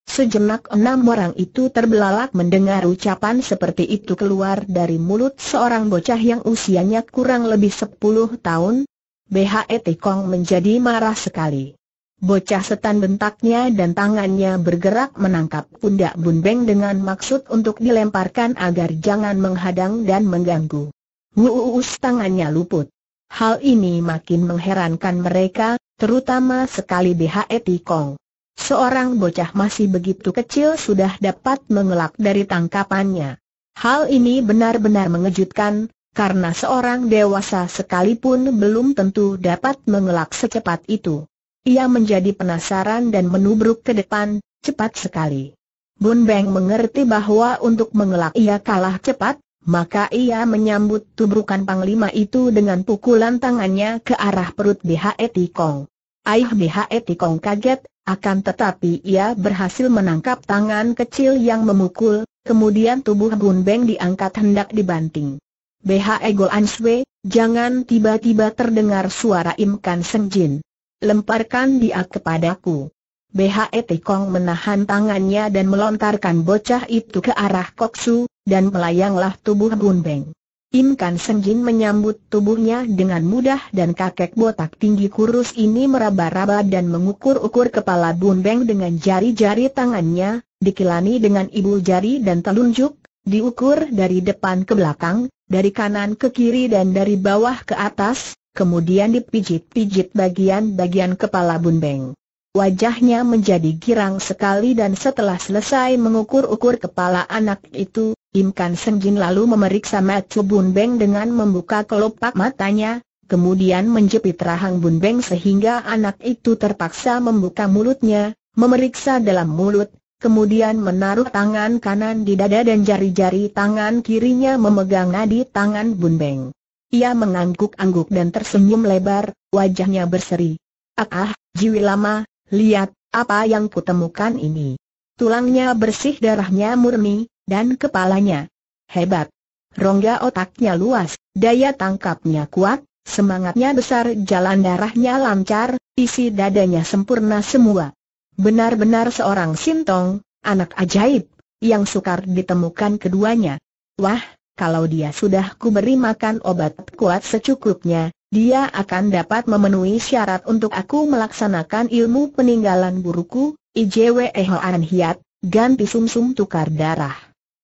Sejenak enam orang itu terbelalak mendengar ucapan seperti itu keluar dari mulut seorang bocah yang usianya kurang lebih sepuluh tahun. BHET Kong menjadi marah sekali. Bocah setan bentaknya dan tangannya bergerak menangkap pundak Bun Beng dengan maksud untuk dilemparkan agar jangan menghadang dan mengganggu. Wuus tangannya luput. Hal ini makin mengherankan mereka, terutama sekali BHE Tikong. Seorang bocah masih begitu kecil sudah dapat mengelak dari tangkapannya. Hal ini benar-benar mengejutkan, karena seorang dewasa sekalipun belum tentu dapat mengelak secepat itu. Ia menjadi penasaran dan menubruk ke depan, cepat sekali. Bun Beng mengerti bahwa untuk mengelak ia kalah cepat, maka ia menyambut tubrukan panglima itu dengan pukulan tangannya ke arah perut BHE Tikong. Ayah BHE Tikong kaget, akan tetapi ia berhasil menangkap tangan kecil yang memukul, kemudian tubuh Bun Beng diangkat hendak dibanting. BHE Goan Swe, jangan tiba-tiba terdengar suara Im Kan Jin lemparkan dia kepadaku. BHET Kong menahan tangannya dan melontarkan bocah itu ke arah Koksu, dan melayanglah tubuh Gunbeng. Im Kan menyambut tubuhnya dengan mudah dan kakek botak tinggi kurus ini meraba-raba dan mengukur-ukur kepala Gunbeng dengan jari-jari tangannya, dikilani dengan ibu jari dan telunjuk, diukur dari depan ke belakang, dari kanan ke kiri dan dari bawah ke atas, kemudian dipijit-pijit bagian-bagian kepala Bunbeng. Wajahnya menjadi girang sekali dan setelah selesai mengukur-ukur kepala anak itu, Im Kan Jin lalu memeriksa mata Bunbeng dengan membuka kelopak matanya, kemudian menjepit rahang Bunbeng sehingga anak itu terpaksa membuka mulutnya, memeriksa dalam mulut, kemudian menaruh tangan kanan di dada dan jari-jari tangan kirinya memegang nadi tangan Bunbeng. Ia mengangguk-angguk dan tersenyum lebar, wajahnya berseri. Ah, ah, jiwi lama, lihat, apa yang kutemukan ini. Tulangnya bersih darahnya murni, dan kepalanya hebat. Rongga otaknya luas, daya tangkapnya kuat, semangatnya besar jalan darahnya lancar, isi dadanya sempurna semua. Benar-benar seorang sintong, anak ajaib, yang sukar ditemukan keduanya. Wah, kalau dia sudah kuberi makan obat kuat secukupnya, dia akan dapat memenuhi syarat untuk aku melaksanakan ilmu peninggalan buruku, IJWE Hoan Hiat, ganti sumsum -sum tukar darah.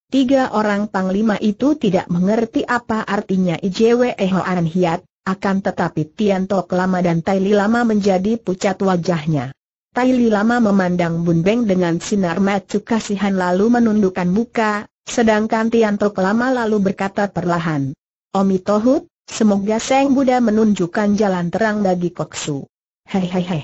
Tiga orang panglima itu tidak mengerti apa artinya IJWE Hoan Hiat, akan tetapi Tian Tok Lama dan Tai Li Lama menjadi pucat wajahnya. Tai Li Lama memandang Bun Beng dengan sinar mata kasihan lalu menundukkan muka, Sedangkan Tiantok lama lalu berkata perlahan. Omi semoga Seng Buddha menunjukkan jalan terang bagi Koksu. Hei hei hei.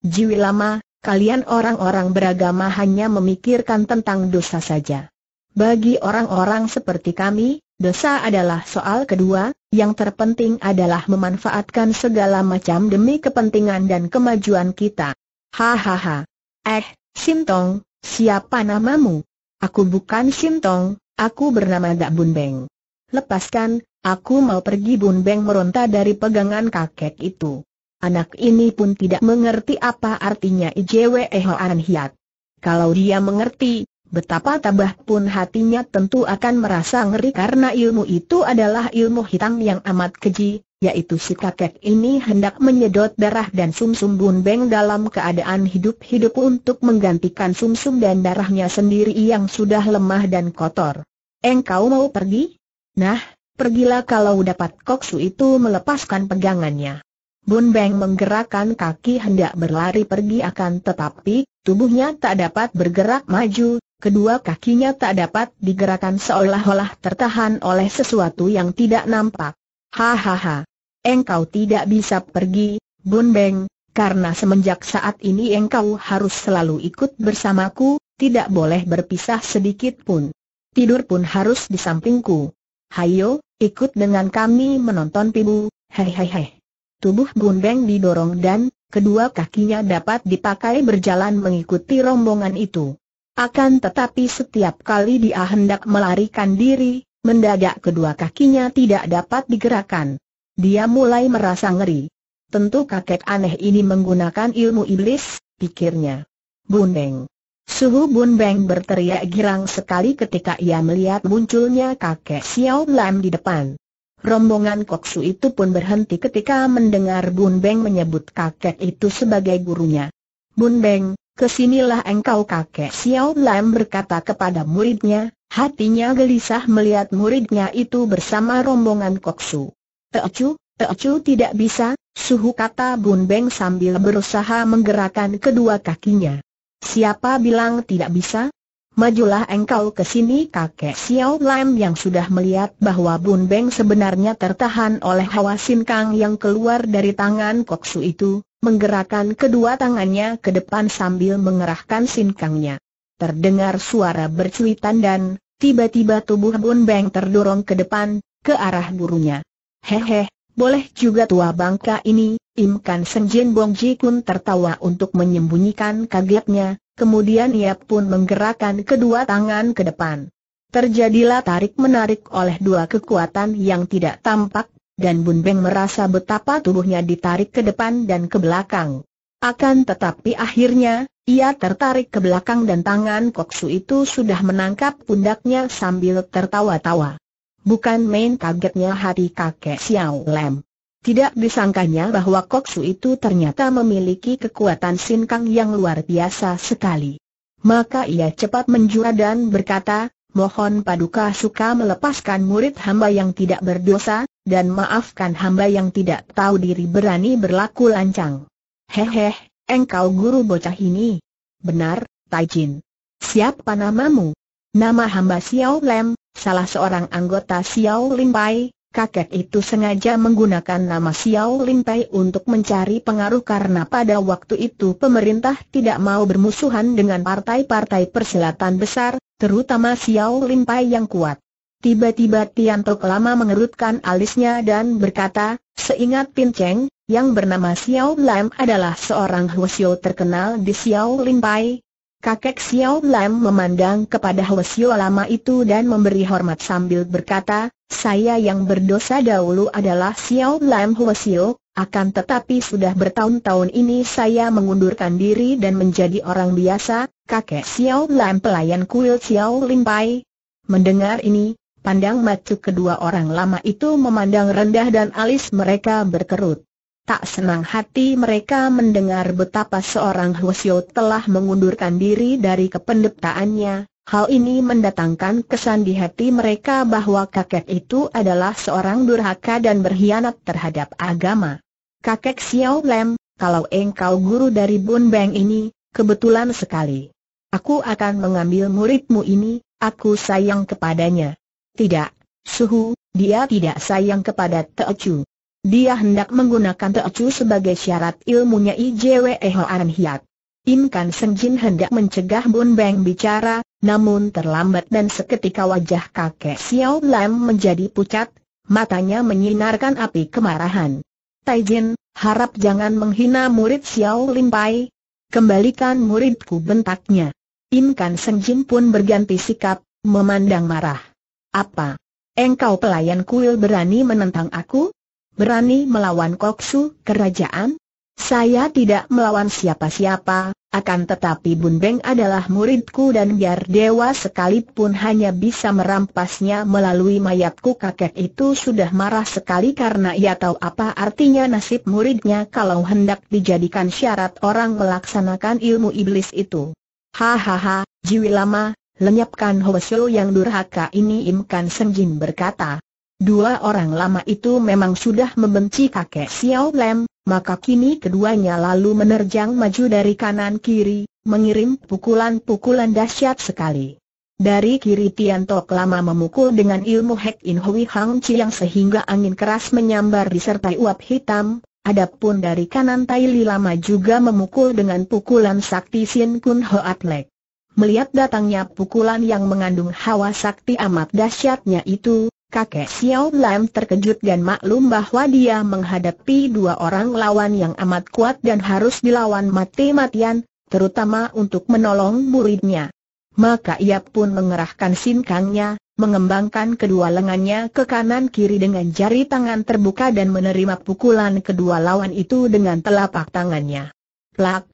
Jiwi lama, kalian orang-orang beragama hanya memikirkan tentang dosa saja. Bagi orang-orang seperti kami, dosa adalah soal kedua, yang terpenting adalah memanfaatkan segala macam demi kepentingan dan kemajuan kita. Hahaha. Eh, Sintong, siapa namamu? Aku bukan Sintong, aku bernama Dak Bun Beng. Lepaskan, aku mau pergi Bun Beng meronta dari pegangan kakek itu. Anak ini pun tidak mengerti apa artinya ijewe Hoan Hiat. Kalau dia mengerti, betapa tabah pun hatinya tentu akan merasa ngeri karena ilmu itu adalah ilmu hitam yang amat keji, yaitu si kakek ini hendak menyedot darah dan sumsum -sum Bun Beng dalam keadaan hidup-hidup untuk menggantikan sumsum dan darahnya sendiri yang sudah lemah dan kotor. Engkau mau pergi? Nah, pergilah kalau dapat koksu itu melepaskan pegangannya. Bun Beng menggerakkan kaki hendak berlari pergi akan tetapi, tubuhnya tak dapat bergerak maju, kedua kakinya tak dapat digerakkan seolah-olah tertahan oleh sesuatu yang tidak nampak. Hahaha. Engkau tidak bisa pergi, Bun Beng, karena semenjak saat ini engkau harus selalu ikut bersamaku, tidak boleh berpisah sedikit pun. Tidur pun harus di sampingku. Hayo, ikut dengan kami menonton pibu, hehehe. Tubuh Bun Beng didorong dan, kedua kakinya dapat dipakai berjalan mengikuti rombongan itu. Akan tetapi setiap kali dia hendak melarikan diri, mendadak kedua kakinya tidak dapat digerakkan. Dia mulai merasa ngeri. Tentu kakek aneh ini menggunakan ilmu iblis, pikirnya. Bundeng. Suhu Bun Beng berteriak girang sekali ketika ia melihat munculnya kakek Xiao Lam di depan. Rombongan Koksu itu pun berhenti ketika mendengar Bun Beng menyebut kakek itu sebagai gurunya. Bun Beng, Kesinilah engkau kakek Xiao Lam berkata kepada muridnya, hatinya gelisah melihat muridnya itu bersama rombongan koksu. Teocu, Teocu tidak bisa, suhu kata Bun Beng sambil berusaha menggerakkan kedua kakinya. Siapa bilang tidak bisa? Majulah engkau ke sini kakek Xiao Lam yang sudah melihat bahwa Bun Beng sebenarnya tertahan oleh hawa sinkang yang keluar dari tangan koksu itu, menggerakkan kedua tangannya ke depan sambil mengerahkan sinkangnya. Terdengar suara bercuitan dan, tiba-tiba tubuh Bun Beng terdorong ke depan, ke arah burunya. Hehe, boleh juga tua bangka ini, Imkan Senjin Bong Ji Kun tertawa untuk menyembunyikan kagetnya, kemudian ia pun menggerakkan kedua tangan ke depan. Terjadilah tarik-menarik oleh dua kekuatan yang tidak tampak dan Bun Beng merasa betapa tubuhnya ditarik ke depan dan ke belakang. Akan tetapi akhirnya, ia tertarik ke belakang dan tangan Koksu itu sudah menangkap pundaknya sambil tertawa-tawa. Bukan main kagetnya hati kakek Xiao Lem. Tidak disangkanya bahwa Koksu itu ternyata memiliki kekuatan sinkang yang luar biasa sekali. Maka ia cepat menjura dan berkata, Mohon Paduka suka melepaskan murid hamba yang tidak berdosa, dan maafkan hamba yang tidak tahu diri berani berlaku lancang. Hehe, engkau guru bocah ini. Benar, Taijin. Siapa namamu? Nama hamba Xiao Lem, salah seorang anggota Xiao Limpai, kakek itu sengaja menggunakan nama Xiao Limpai untuk mencari pengaruh karena pada waktu itu pemerintah tidak mau bermusuhan dengan partai-partai perselatan besar, terutama Xiao Limpai yang kuat. Tiba-tiba Tian Tok lama mengerutkan alisnya dan berkata, seingat Pin Cheng, yang bernama Xiao Lam adalah seorang Hwasyo terkenal di Xiao Lin Kakek Xiao Lam memandang kepada Hwasyo lama itu dan memberi hormat sambil berkata, saya yang berdosa dahulu adalah Xiao Lam Hwasyo, akan tetapi sudah bertahun-tahun ini saya mengundurkan diri dan menjadi orang biasa, kakek Xiao Lam pelayan kuil Xiao Lin Mendengar ini, Pandang macu kedua orang lama itu memandang rendah dan alis mereka berkerut. Tak senang hati mereka mendengar betapa seorang Huasio telah mengundurkan diri dari kependetaannya. Hal ini mendatangkan kesan di hati mereka bahwa kakek itu adalah seorang durhaka dan berkhianat terhadap agama. Kakek Xiao Lem, kalau engkau guru dari Bun Beng ini, kebetulan sekali. Aku akan mengambil muridmu ini, aku sayang kepadanya. Tidak, Suhu, dia tidak sayang kepada Teo Chu. Dia hendak menggunakan Teo Chu sebagai syarat ilmunya IJWE Hoan Hiat. Im Kan Seng Jin hendak mencegah Bun Beng bicara, namun terlambat dan seketika wajah kakek Xiao Lam menjadi pucat, matanya menyinarkan api kemarahan. Tai Jin, harap jangan menghina murid Xiao Lim Pai. Kembalikan muridku bentaknya. Im Kan Seng Jin pun berganti sikap, memandang marah. Apa? Engkau pelayan kuil berani menentang aku? Berani melawan koksu, kerajaan? Saya tidak melawan siapa-siapa, akan tetapi Bun Beng adalah muridku dan biar dewa sekalipun hanya bisa merampasnya melalui mayatku kakek itu sudah marah sekali karena ia tahu apa artinya nasib muridnya kalau hendak dijadikan syarat orang melaksanakan ilmu iblis itu. Hahaha, jiwi lama, lenyapkan Hoesyo yang durhaka ini Im Kan Senjin berkata. Dua orang lama itu memang sudah membenci kakek Xiao Lem, maka kini keduanya lalu menerjang maju dari kanan kiri, mengirim pukulan-pukulan dahsyat sekali. Dari kiri Tian Tok lama memukul dengan ilmu Hek In Hui Hang Chiang sehingga angin keras menyambar disertai uap hitam, adapun dari kanan Tai Li lama juga memukul dengan pukulan sakti Sin Kun Hoat Lek. Melihat datangnya pukulan yang mengandung hawa sakti amat dahsyatnya itu, kakek Xiao Lam terkejut dan maklum bahwa dia menghadapi dua orang lawan yang amat kuat dan harus dilawan mati-matian, terutama untuk menolong muridnya. Maka ia pun mengerahkan sinkangnya, mengembangkan kedua lengannya ke kanan kiri dengan jari tangan terbuka dan menerima pukulan kedua lawan itu dengan telapak tangannya. Plak,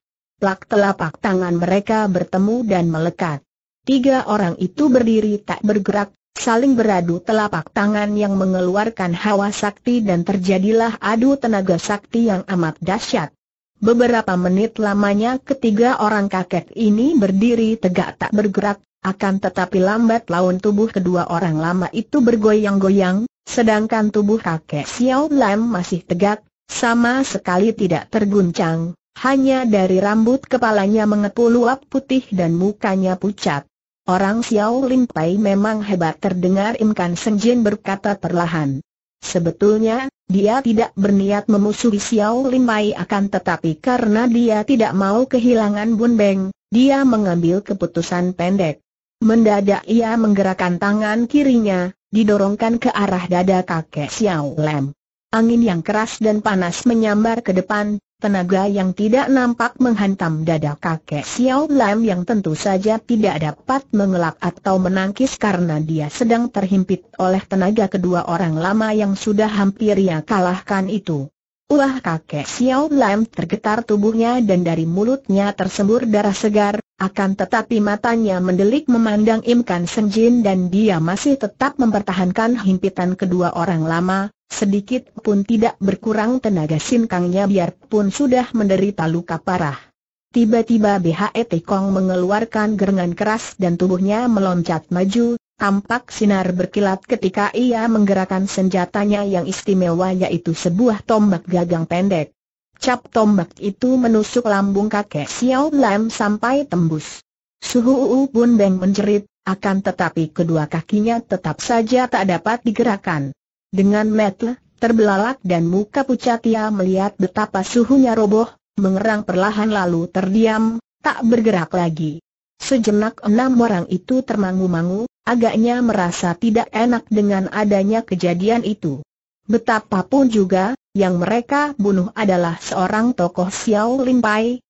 plak telapak tangan mereka bertemu dan melekat. Tiga orang itu berdiri tak bergerak, saling beradu telapak tangan yang mengeluarkan hawa sakti dan terjadilah adu tenaga sakti yang amat dahsyat. Beberapa menit lamanya ketiga orang kakek ini berdiri tegak tak bergerak, akan tetapi lambat laun tubuh kedua orang lama itu bergoyang-goyang, sedangkan tubuh kakek Xiao Lam masih tegak, sama sekali tidak terguncang, hanya dari rambut kepalanya mengepul uap putih dan mukanya pucat. Orang Xiao Lim Pai memang hebat terdengar Im Kan Seng Jin berkata perlahan. Sebetulnya, dia tidak berniat memusuhi Xiao Lim Pai akan tetapi karena dia tidak mau kehilangan Bun Beng, dia mengambil keputusan pendek. Mendadak ia menggerakkan tangan kirinya, didorongkan ke arah dada kakek Xiao Lam. Angin yang keras dan panas menyambar ke depan, Tenaga yang tidak nampak menghantam dada kakek Xiao Lam yang tentu saja tidak dapat mengelak atau menangkis karena dia sedang terhimpit oleh tenaga kedua orang lama yang sudah hampir ia kalahkan itu. Ulah kakek Xiao Lam tergetar tubuhnya dan dari mulutnya tersembur darah segar, akan tetapi matanya mendelik memandang Imkan Senjin dan dia masih tetap mempertahankan himpitan kedua orang lama, Sedikit pun tidak berkurang tenaga sinkangnya biarpun sudah menderita luka parah. Tiba-tiba BHET Kong mengeluarkan gerengan keras dan tubuhnya meloncat maju, tampak sinar berkilat ketika ia menggerakkan senjatanya yang istimewa yaitu sebuah tombak gagang pendek. Cap tombak itu menusuk lambung kakek Xiao Lam sampai tembus. Suhu Uu pun beng menjerit, akan tetapi kedua kakinya tetap saja tak dapat digerakkan. Dengan metel, terbelalak dan muka pucat ia melihat betapa suhunya roboh, mengerang perlahan lalu terdiam, tak bergerak lagi. Sejenak enam orang itu termangu-mangu, agaknya merasa tidak enak dengan adanya kejadian itu. Betapapun juga, yang mereka bunuh adalah seorang tokoh Xiao Limpai,